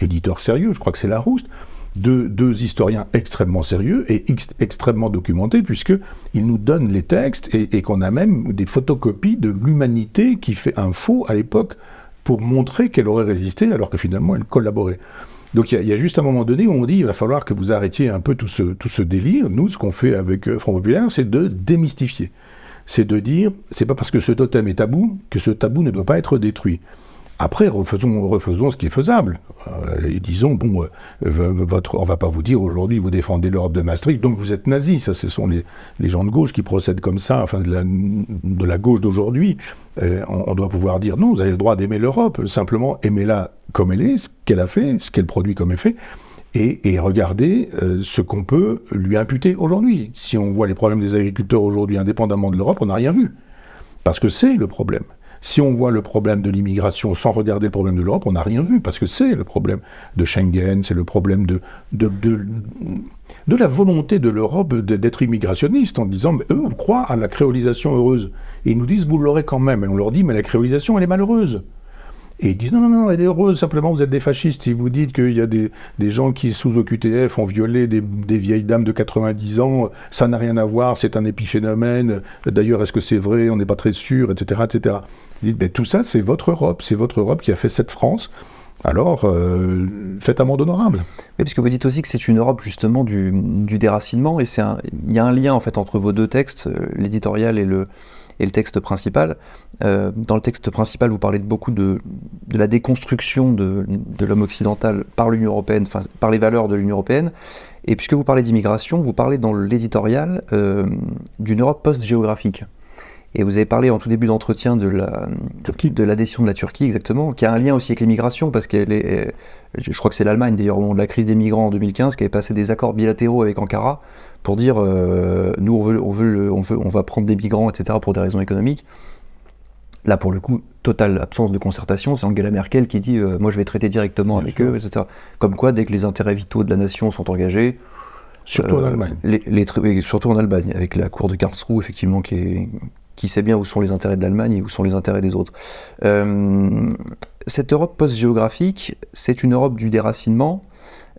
S1: Éditeur sérieux, je crois que c'est Larouste. De, deux historiens extrêmement sérieux et extrêmement documentés, puisqu'ils nous donnent les textes et, et qu'on a même des photocopies de l'humanité qui fait un faux à l'époque pour montrer qu'elle aurait résisté alors que finalement elle collaborait. Donc il y, a juste un moment donné où on dit il va falloir que vous arrêtiez un peu tout ce, délire. Nous, ce qu'on fait avec euh, Front Populaire, c'est de démystifier. C'est de dire, c'est pas parce que ce totem est tabou que ce tabou ne doit pas être détruit. Après, refaisons, refaisons ce qui est faisable. Euh, disons, bon, euh, votre, on va pas vous dire aujourd'hui, vous défendez l'Europe de Maastricht, donc vous êtes nazi. ce sont les, gens de gauche qui procèdent comme ça, enfin de la, de la gauche d'aujourd'hui. Euh, on, doit pouvoir dire non, vous avez le droit d'aimer l'Europe, simplement aimez-la comme elle est, ce qu'elle a fait, ce qu'elle produit comme effet. Et, et, regarder ce qu'on peut lui imputer aujourd'hui. Si on voit les problèmes des agriculteurs aujourd'hui, indépendamment de l'Europe, on n'a rien vu. Parce que c'est le problème si on voit le problème de l'immigration sans regarder le problème de l'Europe, on n'a rien vu, parce que c'est le problème de Schengen, c'est le problème de, la volonté de l'Europe d'être immigrationniste, en disant, mais eux, on croit à la créolisation heureuse. Et ils nous disent, vous l'aurez quand même. Et on leur dit, mais la créolisation, elle est malheureuse. Et ils disent non, non, non, elle est heureuse, simplement vous êtes des fascistes. Ils vous dites qu'il y a des, gens qui, sous OQTF, ont violé des, vieilles dames de 90 ans, ça n'a rien à voir, c'est un épiphénomène. D'ailleurs, est-ce que c'est vrai On n'est pas très sûr, etc. etc.
S2: Ils disent mais tout ça, c'est votre Europe, c'est votre Europe qui a fait cette France. Alors, euh, faites amende honorable. Oui, puisque vous dites aussi que c'est une Europe justement du, du déracinement, et il y a un lien en fait entre vos deux textes, euh, l'éditorial et le, et le texte principal. Euh, dans le texte principal, vous parlez de beaucoup de, la déconstruction de, l'homme occidental par l'Union européenne, enfin par les valeurs de l'Union européenne. Et puisque vous parlez d'immigration, vous parlez dans l'éditorial euh, d'une Europe post-géographique. Et vous avez parlé en tout début d'entretien de la de l'adhésion de la Turquie, exactement, qui a un lien aussi avec l'immigration, parce que est, je crois que c'est l'Allemagne d'ailleurs au moment de la crise des migrants en 2015 qui avait passé des accords bilatéraux avec Ankara pour dire euh, nous on veut, on veut, on va prendre des migrants, etc. pour des raisons économiques. Là, pour le coup, totale absence de concertation. C'est Angela Merkel qui dit euh, Moi, je vais traiter directement avec eux, etc. Comme quoi, dès que les intérêts vitaux de la nation sont engagés. Surtout en euh, Allemagne. surtout en Allemagne, avec la cour de Karlsruhe, effectivement, qui est, qui sait bien où sont les intérêts de l'Allemagne et où sont les intérêts des autres. Euh, cette Europe post-géographique, c'est une Europe du déracinement,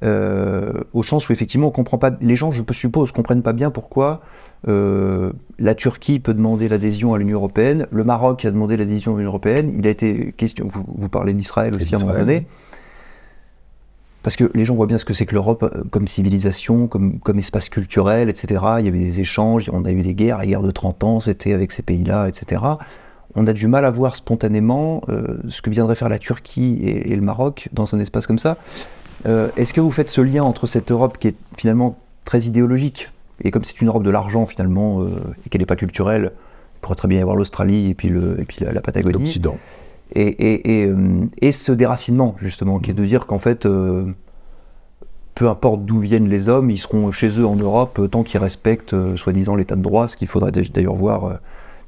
S2: euh, au sens où effectivement on comprend pas, les gens je suppose comprennent pas bien pourquoi euh, la Turquie peut demander l'adhésion à l'Union européenne, le Maroc a demandé l'adhésion à l'Union européenne, il a été question, vous, vous parlez d'Israël aussi à un moment donné, parce que les gens voient bien ce que c'est que l'Europe euh, comme civilisation, comme, comme espace culturel, etc. Il y avait des échanges, on a eu des guerres, la guerre de 30 ans, c'était avec ces pays-là, etc. On a du mal à voir spontanément euh, ce que viendrait faire la Turquie et, le Maroc dans un espace comme ça. Euh, est-ce que vous faites ce lien entre cette Europe qui est finalement très idéologique, et comme c'est une Europe de l'argent finalement, et qu'elle n'est pas culturelle, il pourrait très bien y avoir l'Australie et puis, le, puis la, la Patagonie. L'Occident. Euh, et, ce déracinement, justement, qui est de dire qu'en fait, euh, peu importe d'où viennent les hommes, ils seront chez eux en Europe euh, tant qu'ils respectent, soi-disant, l'état de droit, ce qu'il faudrait d'ailleurs voir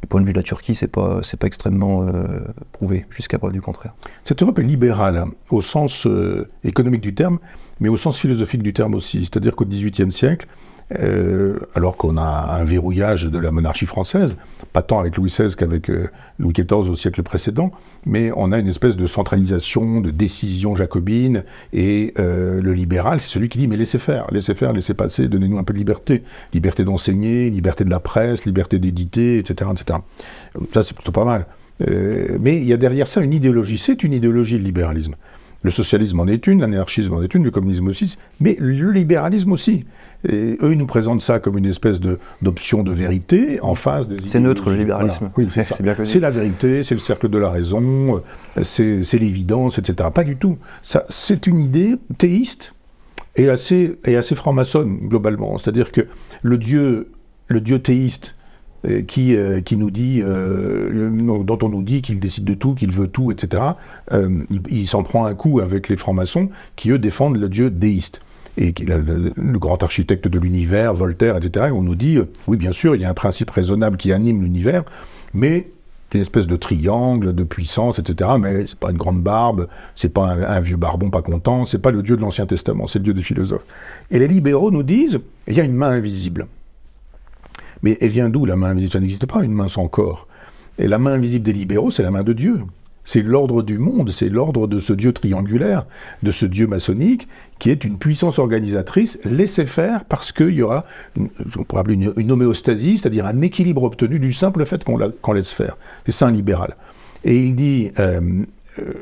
S2: du point de vue de la Turquie, c'est pas pas extrêmement euh, prouvé jusqu'à preuve du contraire. Cette Europe est libérale au sens euh, économique du
S1: terme, mais au sens philosophique du terme aussi. C'est-à-dire qu'au XVIIIe siècle, euh, alors qu'on a un verrouillage de la monarchie française, pas tant avec Louis XVI qu'avec Louis XIV au siècle précédent, mais on a une espèce de centralisation, de décision jacobine, et le libéral, c'est celui qui dit mais laissez faire, laissez faire, laissez passer, donnez-nous un peu de liberté, liberté d'enseigner, liberté de la presse, liberté d'éditer, etc., etc. Ça, c'est plutôt pas mal. Euh, mais il y a derrière ça une idéologie. C'est une idéologie, le libéralisme. Le socialisme en est une, l'anarchisme en est une, le communisme aussi, mais le libéralisme aussi. Et eux, ils nous présentent ça comme une espèce d'option de, vérité en face des. C'est neutre le libéralisme. Oui, c'est la vérité, c'est le cercle de la raison, euh, c'est l'évidence, etc. Pas du tout. C'est une idée théiste et assez, et assez franc-maçonne, globalement. C'est-à-dire que le dieu, le dieu théiste euh, qui, euh, qui nous dit, euh, dont on nous dit qu'il décide de tout, qu'il veut tout, etc., il, s'en prend un coup avec les francs-maçons qui, eux, défendent le dieu déiste et le, grand architecte de l'univers, Voltaire, etc., on nous dit, oui, bien sûr, il y a un principe raisonnable qui anime l'univers, mais c'est une espèce de triangle de puissance, etc., mais c'est pas une grande barbe, c'est pas un, un, vieux barbon pas content, c'est pas le Dieu de l'Ancien Testament, c'est le Dieu des philosophes. Et les libéraux nous disent, il y a une main invisible. Mais elle vient d'où la main invisible Ça n'existe pas, une main sans corps. Et la main invisible des libéraux, c'est la main de Dieu. C'est l'ordre du monde, c'est l'ordre de ce Dieu triangulaire, de ce Dieu maçonnique, qui est une puissance organisatrice. Laissez faire parce qu'il y aura, on pourrait appeler une, homéostasie, c'est-à-dire un équilibre obtenu du simple fait qu'on laisse faire. C'est ça un libéral. Et il dit, euh, euh,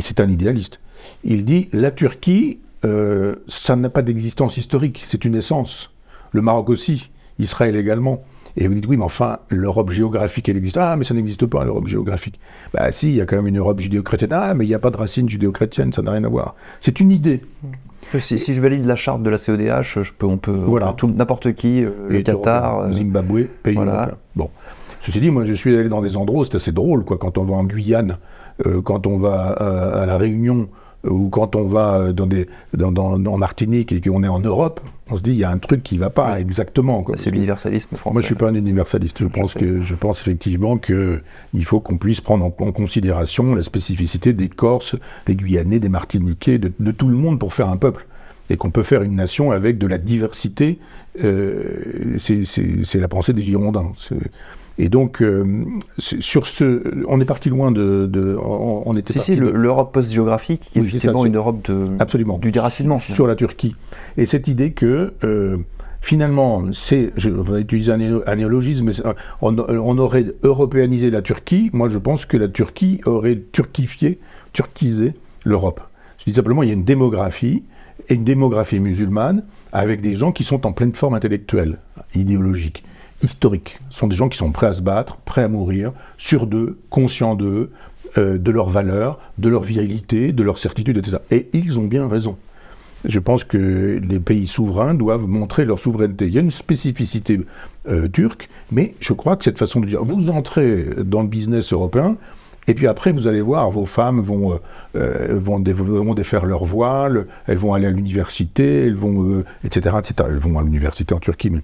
S1: c'est un idéaliste, il dit la Turquie, euh, ça n'a pas d'existence historique, c'est une essence. Le Maroc aussi. Israël également. Et vous dites, oui, mais enfin, l'Europe géographique, elle existe. Ah, mais ça n'existe pas, l'Europe géographique. Bah si, il y a quand même une Europe judéo-chrétienne. Ah, mais il n'y a pas de racine judéo-chrétienne, ça n'a rien à voir. C'est une idée.
S2: Si, si, je valide la charte de la CODH, je peux, on peut, voilà. n'importe qui, euh, le Qatar, euh, Zimbabwe, pays voilà. Bon, ceci dit, moi, je suis allé dans des endroits, c'est assez drôle, quoi, quand on
S1: va en Guyane, euh, quand on va à, la Réunion, ou quand on va dans des, dans, en Martinique et qu'on est en Europe, on se dit il y a un truc qui ne va pas exactement. Bah, c'est l'universalisme français. Moi, je ne suis pas un universaliste. Je, pense que je pense effectivement que il faut qu'on puisse prendre en, considération la spécificité des Corses, des Guyanais, des Martiniquais, de, tout le monde pour faire un peuple. Et qu'on peut faire une nation avec de la diversité. Euh, c'est la pensée des Girondins. Et donc, euh, sur ce, on est parti loin de. on, Si, si,
S2: l'Europe post-géographique, qui est effectivement une Europe
S1: de, absolument, du déracinement. Sur, la Turquie. Et cette idée que. Euh, finalement, c'est, je un mais on, aurait européanisé la Turquie. Moi, je pense que la Turquie aurait turquifié, turquisé l'Europe. Je dis simplement, il y a une démographie, et une démographie musulmane, avec des gens qui sont en pleine forme intellectuelle, idéologique historiques. Ce sont des gens qui sont prêts à se battre, prêts à mourir, sûrs d'eux, conscients d'eux, euh, de leurs valeurs, de leur virilité, de leur certitude, etc. Et ils ont bien raison. Je pense que les pays souverains doivent montrer leur souveraineté. Il y a une spécificité euh, turque, mais je crois que cette façon de dire, vous entrez dans le business européen, et puis après, vous allez voir, vos femmes vont, euh, vont, défaire leur voile, elles vont aller à l'université, elles vont, etc., etc. Elles vont à l'université en Turquie, mais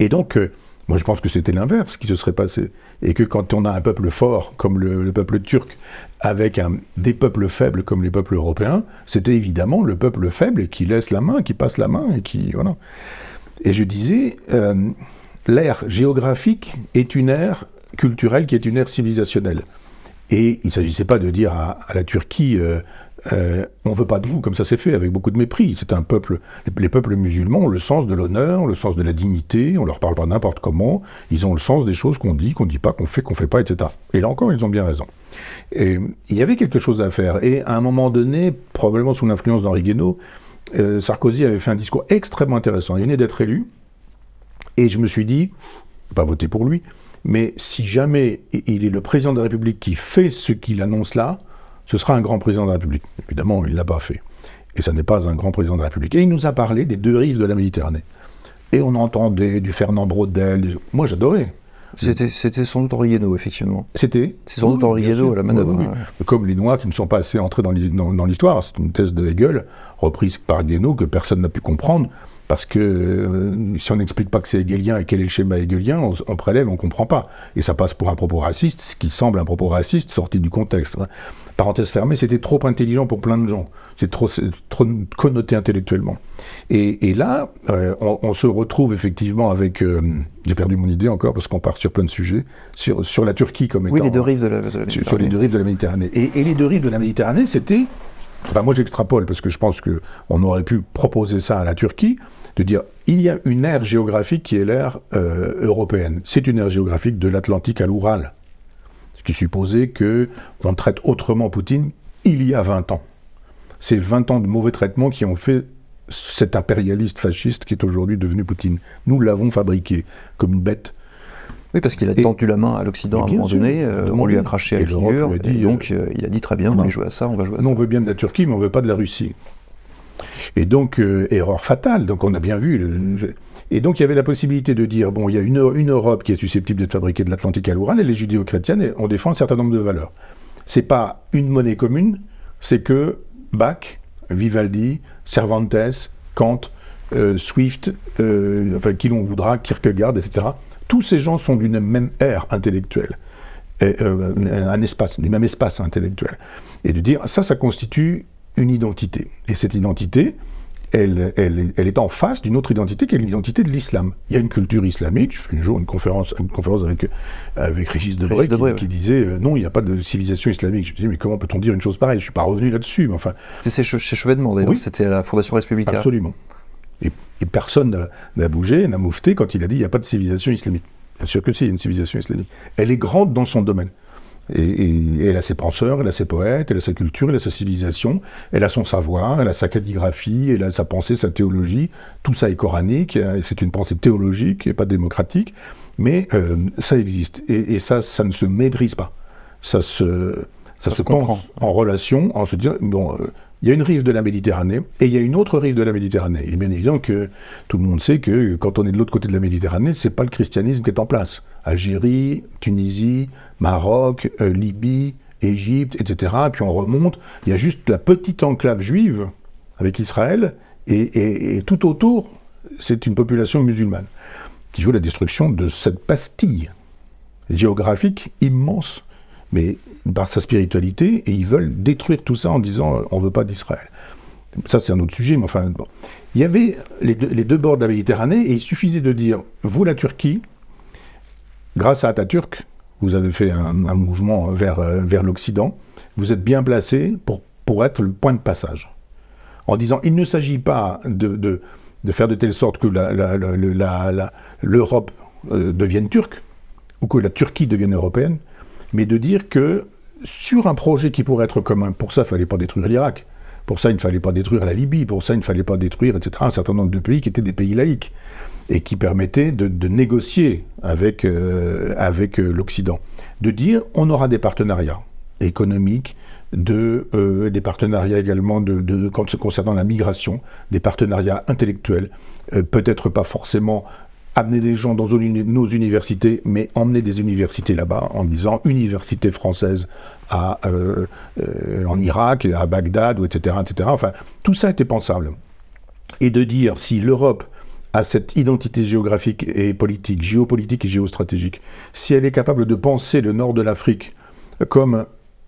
S1: et donc, euh, moi je pense que c'était l'inverse qui se serait passé. Et que quand on a un peuple fort comme le, peuple turc, avec des peuples faibles comme les peuples européens, c'était évidemment le peuple faible qui laisse la main, qui passe la main, et qui. Voilà. Et je disais, euh, l'ère géographique est une ère culturelle qui est une ère civilisationnelle. Et il ne s'agissait pas de dire à, la Turquie, euh, euh, on ne veut pas de vous, comme ça s'est fait, avec beaucoup de mépris. C'est un peuple, les peuples musulmans ont le sens de l'honneur, le sens de la dignité, on leur parle pas n'importe comment, ils ont le sens des choses qu'on dit, qu'on ne dit pas, qu'on fait, qu'on ne fait pas, etc. Et là encore, ils ont bien raison. il y avait quelque chose à faire. Et à un moment donné, probablement sous l'influence d'Henri Guénaud, euh, Sarkozy avait fait un discours extrêmement intéressant. Il venait d'être élu, et je me suis dit, pas voter pour lui, mais si jamais il est le président de la République qui fait ce qu'il annonce là, ce sera un grand président de la République. Évidemment, il ne l'a pas fait. Et ça n'est pas un grand président de la République. Et il nous a parlé des deux rives de la Méditerranée. Et on entendait du Fernand Braudel. Moi, j'adorais. C'était, c'était sans doute effectivement. C'était C'est sans la manœuvre. Hein. Comme les Noirs qui ne sont pas assez entrés dans, l'histoire, c'est une thèse de Hegel, reprise par Guénaud, que personne n'a pu comprendre. Parce que euh, si on n'explique pas que c'est hegelien et quel est le schéma hegelien, on, prélève, on ne comprend pas. Et ça passe pour un propos raciste, ce qui semble un propos raciste sorti du contexte. Parenthèse fermée, c'était trop intelligent pour plein de gens. C'est trop, trop connoté intellectuellement. Et, là, euh, on, se retrouve effectivement avec... Euh, j'ai perdu mon idée encore parce qu'on part sur plein de sujets, sur, sur la Turquie comme étant... Oui, les
S2: deux rives de la, Sur les deux
S1: rives de la Méditerranée. et les deux rives de la Méditerranée, c'était Enfin, moi j'extrapole parce que je pense qu'on aurait pu proposer ça à la Turquie, de dire il y a une aire géographique qui est l'ère euh, européenne. C'est une aire géographique de l'Atlantique à l'Oural. Ce qui supposait qu'on traite autrement Poutine il y a 20 ans. C'est 20 ans de mauvais traitements qui ont fait cet impérialiste fasciste qui est aujourd'hui devenu Poutine. Nous l'avons fabriqué
S2: comme une bête oui, parce qu'il a tendu la main à l'Occident à un moment donné, euh, on lui a craché à la euh, donc euh, il a dit très bien, on va jouer à ça, on va jouer à non, on veut bien de la Turquie, mais on ne veut pas de la Russie.
S1: Et donc, erreur fatale, donc on a bien vu. et donc, il y avait la possibilité de dire, bon, il y a une, Europe qui est susceptible de fabriquer de l'Atlantique à l'Oural, et les judéo-chrétiennes, on défend un certain nombre de valeurs. C'est pas une monnaie commune, c'est que Bach, Vivaldi, Cervantes, Kant, Swift, enfin, qui l'on voudra, Kierkegaard, etc., tous ces gens sont d'une même ère intellectuelle. Et, euh, un espace, du même espace intellectuel. Et de dire, ça, ça constitue une identité. Et cette identité, elle, elle, elle, est en face d'une autre identité qui est l'identité de l'islam. Il y a une culture islamique. Je fais un jour une conférence, une conférence avec, avec Régis Debray, qui, disait euh, non, il n'y a pas de civilisation islamique. Je me disais, mais comment peut-on dire une chose pareille Je ne suis pas revenu là-dessus. enfin, C'était chez, Chevet de C'était
S2: à la Fondation Républicaine. Absolument.
S1: Et, personne n'a bougé, n'a moufté quand il a dit il n'y a pas de civilisation islamique. Bien sûr que si, il y a une civilisation islamique. Elle est grande dans son domaine. Et, elle a ses penseurs, elle a ses poètes, elle a sa culture, elle a sa civilisation, elle a son savoir, elle a sa calligraphie, elle a sa pensée, sa théologie. Tout ça est coranique, hein, c'est une pensée théologique et pas démocratique, mais euh, ça existe. Et, ça, ça ne se méprise pas. Ça se, se, comprend. en relation, en se disant, bon, euh, il y a une rive de la Méditerranée et il y a une autre rive de la Méditerranée. Et bien évidemment que tout le monde sait que quand on est de l'autre côté de la Méditerranée, ce n'est pas le christianisme qui est en place. Algérie, Tunisie, Maroc, euh, Libye, Égypte, etc. puis on remonte. Il y a juste la petite enclave juive avec Israël et, et tout autour, c'est une population musulmane qui joue la destruction de cette pastille géographique immense mais par sa spiritualité, et ils veulent détruire tout ça en disant euh, on ne veut pas d'Israël. Ça, c'est un autre sujet, mais enfin, Il y avait les deux, bords de la Méditerranée, et il suffisait de dire vous, la Turquie, grâce à Atatürk, vous avez fait un, mouvement vers, euh, vers l'Occident, vous êtes bien placé pour, pour être le point de passage. En disant il ne s'agit pas de, faire de telle sorte que l'Europe la, euh, devienne turque, ou que la Turquie devienne européenne, mais de dire que sur un projet qui pourrait être commun, pour ça, il ne fallait pas détruire l'Irak, pour ça, il ne fallait pas détruire la Libye, pour ça, il ne fallait pas détruire, etc., un certain nombre de pays qui étaient des pays laïcs, et qui permettaient de, négocier avec, euh, avec euh, l'Occident, de dire on aura des partenariats économiques, de, euh, des partenariats également de, concernant la migration, des partenariats intellectuels, peut-être pas forcément amener des gens dans nos universités, mais emmener des universités là-bas en disant université française à, euh, euh, en Irak, à Bagdad, etc., etc. Enfin, tout ça était pensable. Et de dire si l'Europe a cette identité géographique et politique, géopolitique et géostratégique, si elle est capable de penser le nord de l'Afrique comme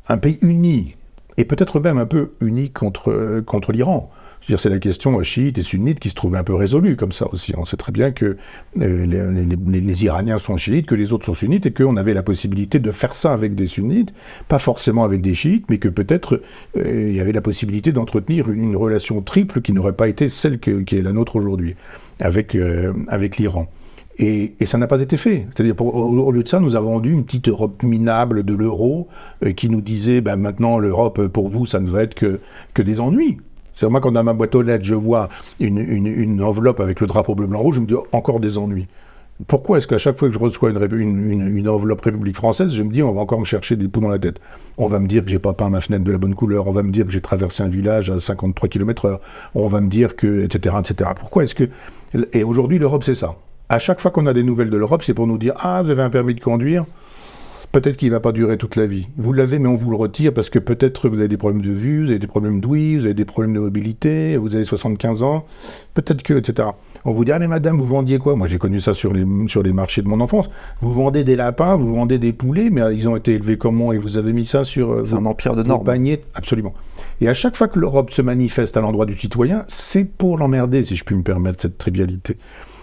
S1: un pays uni, et peut-être même un peu uni contre, contre l'Iran, c'est la question euh, chiite et sunnite qui se trouvait un peu résolue comme ça aussi. On sait très bien que euh, les, Iraniens sont chiites, que les autres sont sunnites et qu'on avait la possibilité de faire ça avec des sunnites, pas forcément avec des chiites, mais que peut-être euh, il y avait la possibilité d'entretenir une, relation triple qui n'aurait pas été celle qui est la nôtre aujourd'hui avec, avec l'Iran. Et, ça n'a pas été fait. C'est-à-dire, au, lieu de ça, nous avons eu une petite Europe minable de l'euro qui nous disait ben, maintenant, l'Europe, pour vous, ça ne va être que des ennuis moi quand dans ma boîte aux lettres, je vois une, enveloppe avec le drapeau bleu blanc rouge, je me dis encore des ennuis. Pourquoi est-ce qu'à chaque fois que je reçois une, enveloppe République française, je me dis on va encore me chercher des poux dans la tête On va me dire que j'ai pas peint ma fenêtre de la bonne couleur, on va me dire que j'ai traversé un village à 53 km/h, on va me dire que etc etc. Pourquoi est-ce que et aujourd'hui l'Europe c'est ça À chaque fois qu'on a des nouvelles de l'Europe, c'est pour nous dire ah vous avez un permis de conduire, peut-être qu'il ne va pas durer toute la vie. Vous l'avez, mais on vous le retire parce que peut-être vous avez des problèmes de vue, vous avez des problèmes d'ouïe, vous avez des problèmes de mobilité, vous avez 75 ans, peut-être que, etc. On vous dit, ah mais madame, vous vendiez quoi Moi j'ai connu ça sur les, sur les marchés de mon enfance. Vous vendez des lapins, vous vendez des poulets, mais euh, ils ont été élevés comment Et vous avez mis ça sur euh, un empire de normes. Absolument. Et à chaque fois que l'Europe se manifeste à l'endroit du citoyen, c'est pour l'emmerder, si je puis me permettre cette trivialité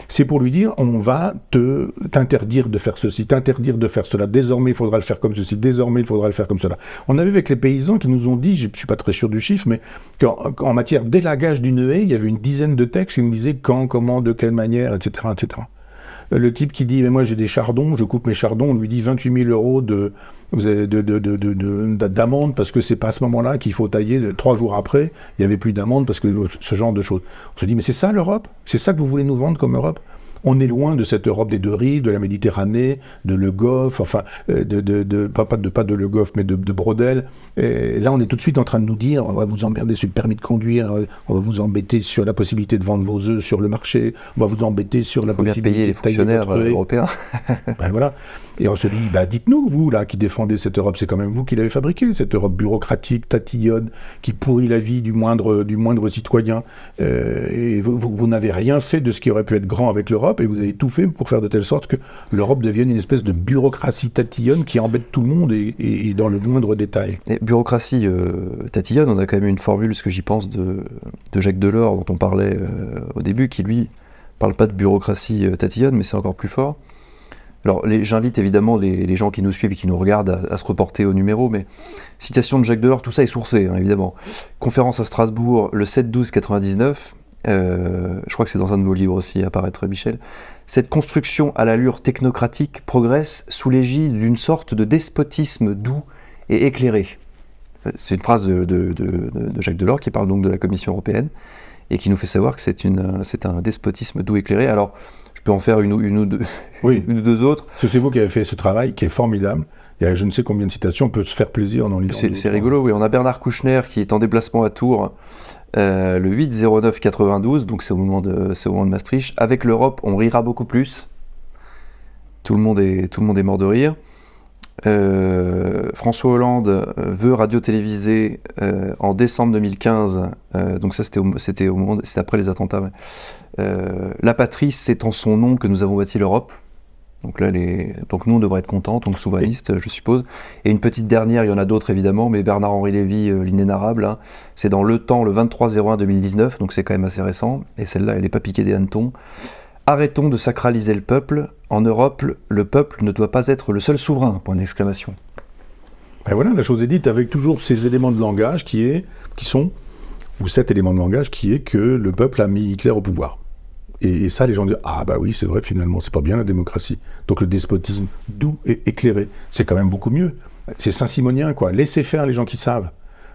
S1: c'est pour lui dire on va te t'interdire de faire ceci, t'interdire de faire cela, désormais il faudra le faire comme ceci, désormais il faudra le faire comme cela. On a vu avec les paysans qui nous ont dit, je ne suis pas très sûr du chiffre, mais qu'en matière d'élagage d'une haie, il y avait une dizaine de textes qui nous disaient quand, comment, de quelle manière, etc. etc le type qui dit mais moi j'ai des chardons, je coupe mes chardons, on lui dit 28 000 euros de d'amende parce que c'est pas à ce moment-là qu'il faut tailler. Trois jours après, il y avait plus d'amende parce que ce genre de choses. On se dit mais c'est ça l'Europe C'est ça que vous voulez nous vendre comme Europe on est loin de cette Europe des deux rives, de la Méditerranée, de Le Goff, enfin, euh, de, de pas, de, Le Goff, mais de, Brodel. Et là, on est tout de suite en train de nous dire on va vous emmerder sur le permis de conduire, on va vous embêter sur la possibilité de vendre vos œufs sur le marché, on va vous embêter sur la possibilité payer les de fonctionnaires euh, européens. Ben voilà. Et on se dit bah, dites-nous, vous, là, qui défendez cette Europe, c'est quand même vous qui l'avez fabriquée, cette Europe bureaucratique, tatillonne, qui pourrit la vie du moindre, du moindre citoyen. Euh, et vous n'avez rien fait de ce qui aurait pu être grand avec l'Europe et vous avez tout fait pour faire de telle
S2: sorte que l'Europe devienne une espèce de bureaucratie tatillonne qui embête tout le monde et, dans le moindre détail. Et bureaucratie euh, tatillonne, on a quand même une formule, ce que j'y pense, de, Jacques Delors dont on parlait euh, au début, qui lui parle pas de bureaucratie euh, tatillonne, mais c'est encore plus fort. Alors, j'invite évidemment les, gens qui nous suivent et qui nous regardent à, se reporter au numéro, mais citation de Jacques Delors, tout ça est sourcé, hein, évidemment. Conférence à Strasbourg, le 7-12-99, euh, je crois que c'est dans un de vos livres aussi apparaître Michel, cette construction à l'allure technocratique progresse sous l'égide d'une sorte de despotisme doux et éclairé. C'est une phrase de, de, Jacques Delors qui parle donc de la Commission européenne et qui nous fait savoir que c'est un despotisme doux et éclairé. Alors, je peux en faire une ou, une ou deux, une deux autres. C'est vous qui avez fait ce travail qui est formidable. Il y a je ne sais combien de citations, on peut se faire plaisir dans lisant. C'est rigolo, oui. On a Bernard Kouchner qui est en déplacement à Tours euh, le 8-09-92, donc c'est au, moment de, au de Maastricht. Avec l'Europe, on rira beaucoup plus. Tout le, monde est, tout le monde est mort de rire. Euh, François Hollande euh, veut radio-téléviser euh, en décembre 2015, donc ça c'était, au moment, c'est après les attentats. la patrie, c'est en son nom que nous avons bâti l'Europe. Donc là, les... donc nous on devrait être contents, donc souverainistes je suppose. Et une petite dernière, il y en a d'autres évidemment, mais Bernard-Henri Lévy, l'inénarrable, hein. c'est dans Le Temps, le 23-01-2019, donc c'est quand même assez récent, et celle-là, elle n'est pas piquée des hannetons. Arrêtons de sacraliser le peuple. En Europe, le peuple ne doit pas être le seul souverain. Point d'exclamation. Ben voilà,
S1: la chose est dite avec toujours ces éléments de langage qui, est, qui sont, ou cet élément de langage qui est que le peuple a mis Hitler au pouvoir. Et, et ça, les gens disent Ah, bah oui, c'est vrai, finalement, c'est pas bien la démocratie. Donc le despotisme doux et éclairé, c'est quand même beaucoup mieux. C'est saint-simonien, quoi. Laissez faire les gens qui savent.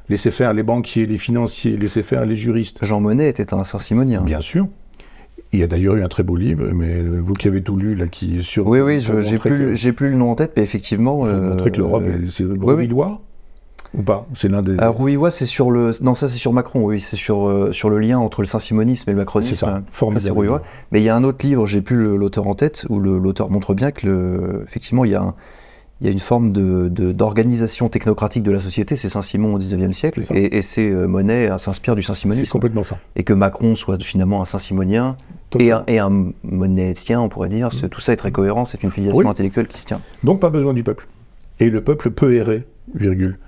S1: Laissez faire les banquiers, les financiers, laissez faire les juristes. Jean Monnet était un saint-simonien. Bien sûr. Il y a d'ailleurs eu un très beau livre, mais vous qui avez tout lu, là, qui sur. Oui, oui, j'ai plus,
S2: plus le nom en tête, mais effectivement. Vous euh, montrer que l'Europe, c'est oui, ou pas C'est l'un des. Rouillois, c'est sur le. Non, ça c'est sur Macron, oui, c'est sur, euh, sur le lien entre le saint-simonisme et le macronisme. Hein. C'est ça, formidable. Mais il y a un autre livre, j'ai plus l'auteur en tête, où l'auteur montre bien que, le... effectivement, il y a un il y a une forme d'organisation de, d'organisation technocratique de la société, c'est Saint-Simon au XIXe siècle, et, et c'est euh, euh, s'inspirent s'inspire du saint-simonisme. complètement ça. Et que Macron soit finalement un saint-simonien et un, et un on pourrait dire, mm. tout ça est très cohérent, c'est une filiation intellectuelle qui se tient. Donc pas besoin du peuple. Et le peuple peut errer, virgule.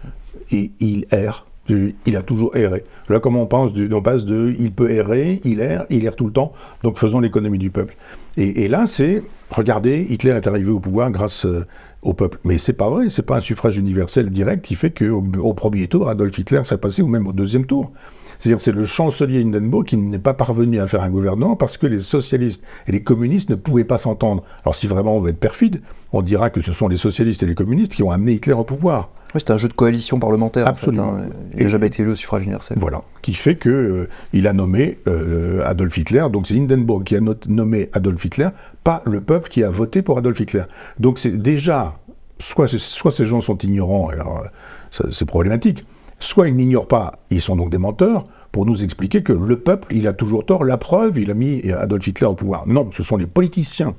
S1: Et il erre. Il a toujours erré. Là, comment on pense On passe de il peut errer, il erre, il erre tout le temps, donc faisons l'économie du peuple. et là, c'est Regardez, Hitler est arrivé au pouvoir grâce euh, au peuple. Mais c'est pas vrai, c'est pas un suffrage universel direct qui fait qu'au au premier tour, Adolf Hitler s'est passé ou même au deuxième tour. C'est-à-dire c'est le chancelier Hindenburg qui n'est pas parvenu à faire un gouvernement parce que les socialistes et les communistes ne pouvaient pas s'entendre. Alors si vraiment on veut être perfide, on dira que ce sont les socialistes et les communistes qui ont amené Hitler au pouvoir. Oui, c'est un jeu de coalition parlementaire. Absolument. Il n'a jamais été élu au suffrage universel. Voilà. Qui fait qu'il euh, il a nommé euh, Adolf Hitler. Donc c'est Hindenburg qui a nommé Adolf Hitler pas le peuple qui a voté pour Adolf Hitler. Donc c'est déjà, soit, soit ces gens sont ignorants, alors euh, c'est problématique, soit ils n'ignorent pas, ils sont donc des menteurs, pour nous expliquer que le peuple, il a toujours tort, la preuve, il a mis Adolf Hitler au pouvoir. Non, ce sont les politiciens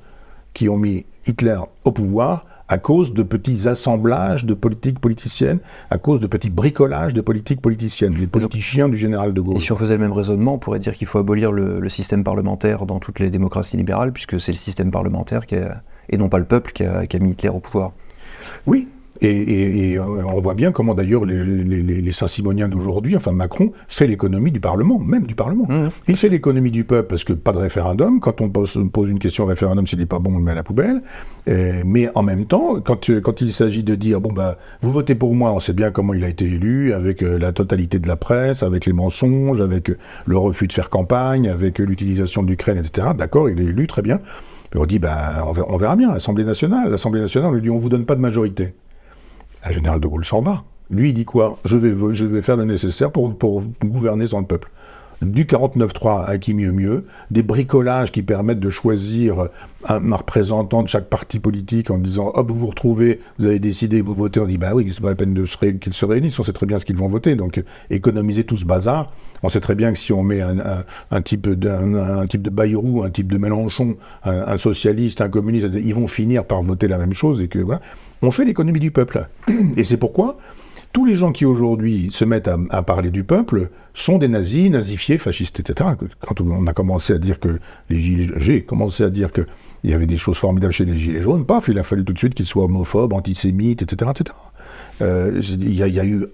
S1: qui ont mis Hitler au pouvoir à cause de petits assemblages de politiques politiciennes,
S2: à cause de petits bricolages de politiques politiciennes, des politiciens du général de Gaulle. Et si on faisait le même raisonnement, on pourrait dire qu'il faut abolir le, système parlementaire dans toutes les démocraties libérales, puisque c'est le système parlementaire qui et non pas le peuple qui a, qui a mis Hitler au pouvoir. Oui, et, euh, on voit bien
S1: comment d'ailleurs les, Saint-Simoniens d'aujourd'hui, enfin Macron, fait l'économie du Parlement, même du Parlement. Mmh. Il fait l'économie du peuple parce que pas de référendum. Quand on pose, une question au référendum, s'il n'est pas bon, on le met à la poubelle. Euh, mais en même temps, quand, il s'agit de dire, bon, bah, vous votez pour moi, on sait bien comment il a été élu, avec euh, la totalité de la presse, avec les mensonges, avec le refus de faire campagne, avec l'utilisation de l'Ukraine, etc. D'accord, il est élu, très bien. on dit, bah, on verra bien, l'Assemblée nationale. L'Assemblée nationale, on lui dit, on vous donne pas de majorité général de Gaulle s'en va. Lui, il dit quoi je vais, je vais faire le nécessaire pour, pour gouverner le peuple du 49-3 à qui mieux mieux, des bricolages qui permettent de choisir un, représentant de chaque parti politique en disant hop, vous vous retrouvez, vous avez décidé, vous votez, on dit bah oui, c'est pas la peine qu'ils se réunissent, on sait très bien ce qu'ils vont voter, donc économiser tout ce bazar. On sait très bien que si on met un, type, un, type de Bayrou, un type de Mélenchon, un, socialiste, un communiste, ils vont finir par voter la même chose et que On fait l'économie du peuple. Et c'est pourquoi tous les gens qui aujourd'hui se mettent à, parler du peuple sont des nazis, nazifiés, fascistes, etc. Quand on a commencé à dire que les gilets, j'ai commencé à dire qu'il y avait des choses formidables chez les gilets jaunes, paf, il a fallu tout de suite qu'ils soient homophobes, antisémites, etc., euh, Il y, a eu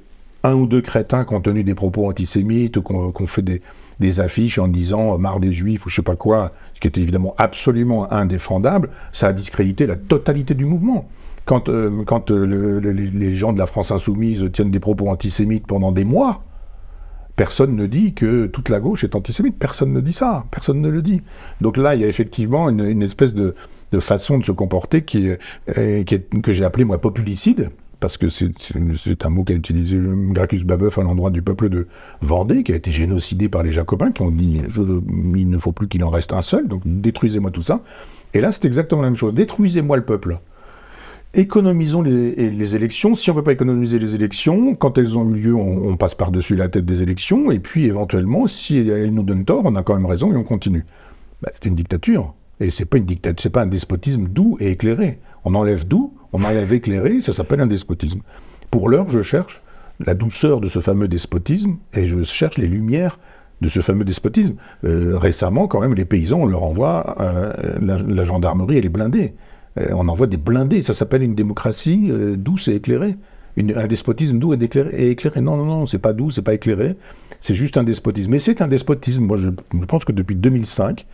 S1: un ou deux crétins qui ont tenu des propos antisémites, qui ont, fait des, affiches en disant euh, marre des juifs ou je sais pas quoi, ce qui était évidemment absolument indéfendable, ça a discrédité la totalité du mouvement. Quand, euh, euh, les gens de la France insoumise tiennent des propos antisémites pendant des mois, Personne ne dit que toute la gauche est antisémite. Personne ne dit ça. Personne ne le dit. Donc là, il y a effectivement une, espèce de, façon de se comporter qui, que j'ai appelée, moi, populicide, parce que c'est un mot qu'a utilisé Gracchus Babeuf à l'endroit du peuple de Vendée, qui a été génocidé par les Jacobins, qui ont dit il ne faut plus qu'il en reste un seul, donc détruisez-moi tout ça. Et là, c'est exactement la même chose. Détruisez-moi le peuple. Économisons les, élections. Si on ne peut pas économiser les élections, quand elles ont eu lieu, on, passe par-dessus la tête des élections. Et puis, éventuellement, si elles nous donnent tort, on a quand même raison et on continue. Bah, c'est une dictature. Et ce n'est pas, pas un despotisme doux et éclairé. On enlève doux, on m'avait éclairé, ça s'appelle un despotisme. Pour l'heure, je cherche la douceur de ce fameux despotisme et je cherche les lumières de ce fameux despotisme. Euh, récemment, quand même, les paysans, on leur envoie euh, la, gendarmerie et les blindés. Euh, on envoie des blindés. Ça s'appelle une démocratie douce et éclairée. un despotisme doux et éclairé, et éclairé. Non, non, non, c'est pas doux, c'est pas éclairé. C'est juste un despotisme. Mais c'est un despotisme. Moi, je pense que depuis 2005,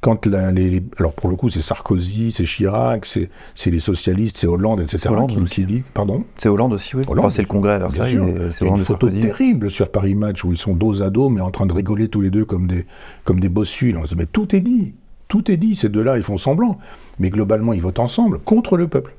S1: quand les, alors pour le coup, c'est Sarkozy, c'est Chirac, c'est les socialistes, c'est Hollande, etc. Hollande qui, dit, pardon C'est Hollande aussi, oui. c'est le congrès euh, C'est une photo terrible sur Paris Match où ils sont dos à dos, mais en train de rigoler tous les deux comme des, comme des bossus. on dit, mais tout est dit, tout est dit. Ces deux-là, ils font semblant. Mais globalement, ils votent ensemble contre le peuple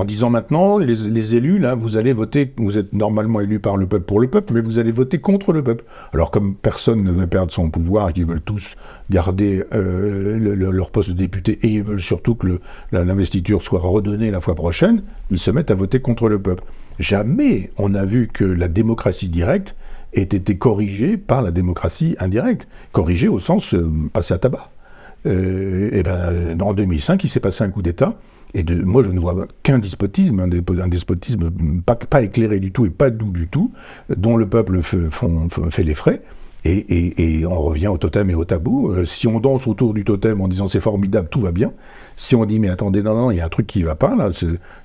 S1: en disant maintenant, les, élus, là, vous allez voter, vous êtes normalement élus par le peuple pour le peuple, mais vous allez voter contre le peuple. Alors comme personne ne veut perdre son pouvoir, qu'ils veulent tous garder euh, leur poste de député et ils veulent surtout que l'investiture soit redonnée la fois prochaine, ils se mettent à voter contre le peuple. Jamais on a vu que la démocratie directe ait été corrigée par la démocratie indirecte, corrigée au sens euh, passé à tabac et euh, eh ben, euh, en 2005, il s'est passé un coup d'État. Et moi, je ne vois qu'un despotisme, un despotisme pas, éclairé du tout et pas doux du tout, dont le peuple fait, les frais. Et, on revient au totem et au tabou. Euh, si on danse autour du totem en disant c'est formidable, tout va bien. Si on dit mais attendez, non, non, il y a un truc qui ne va pas, là,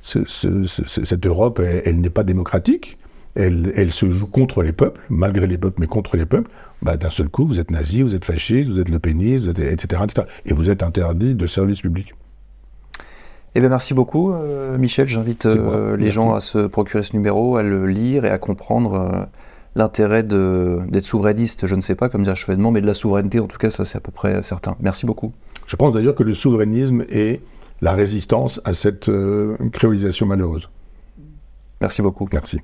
S1: cette Europe, elle n'est pas démocratique elle, se joue contre les peuples, malgré les peuples, mais contre les peuples, bah, d'un seul coup, vous êtes nazi, vous êtes fasciste, vous êtes le pénis, etc., Et vous êtes interdit de service public.
S2: Eh bien, merci beaucoup, euh, Michel. J'invite euh, les gens à se procurer ce numéro, à le lire et à comprendre euh, l'intérêt d'être souverainiste, je ne sais pas, comme dire chevènement, mais de la souveraineté, en tout cas, ça c'est à peu près certain. Merci beaucoup. Je pense d'ailleurs que le souverainisme est la
S1: résistance à cette créolisation malheureuse. Merci beaucoup. Merci.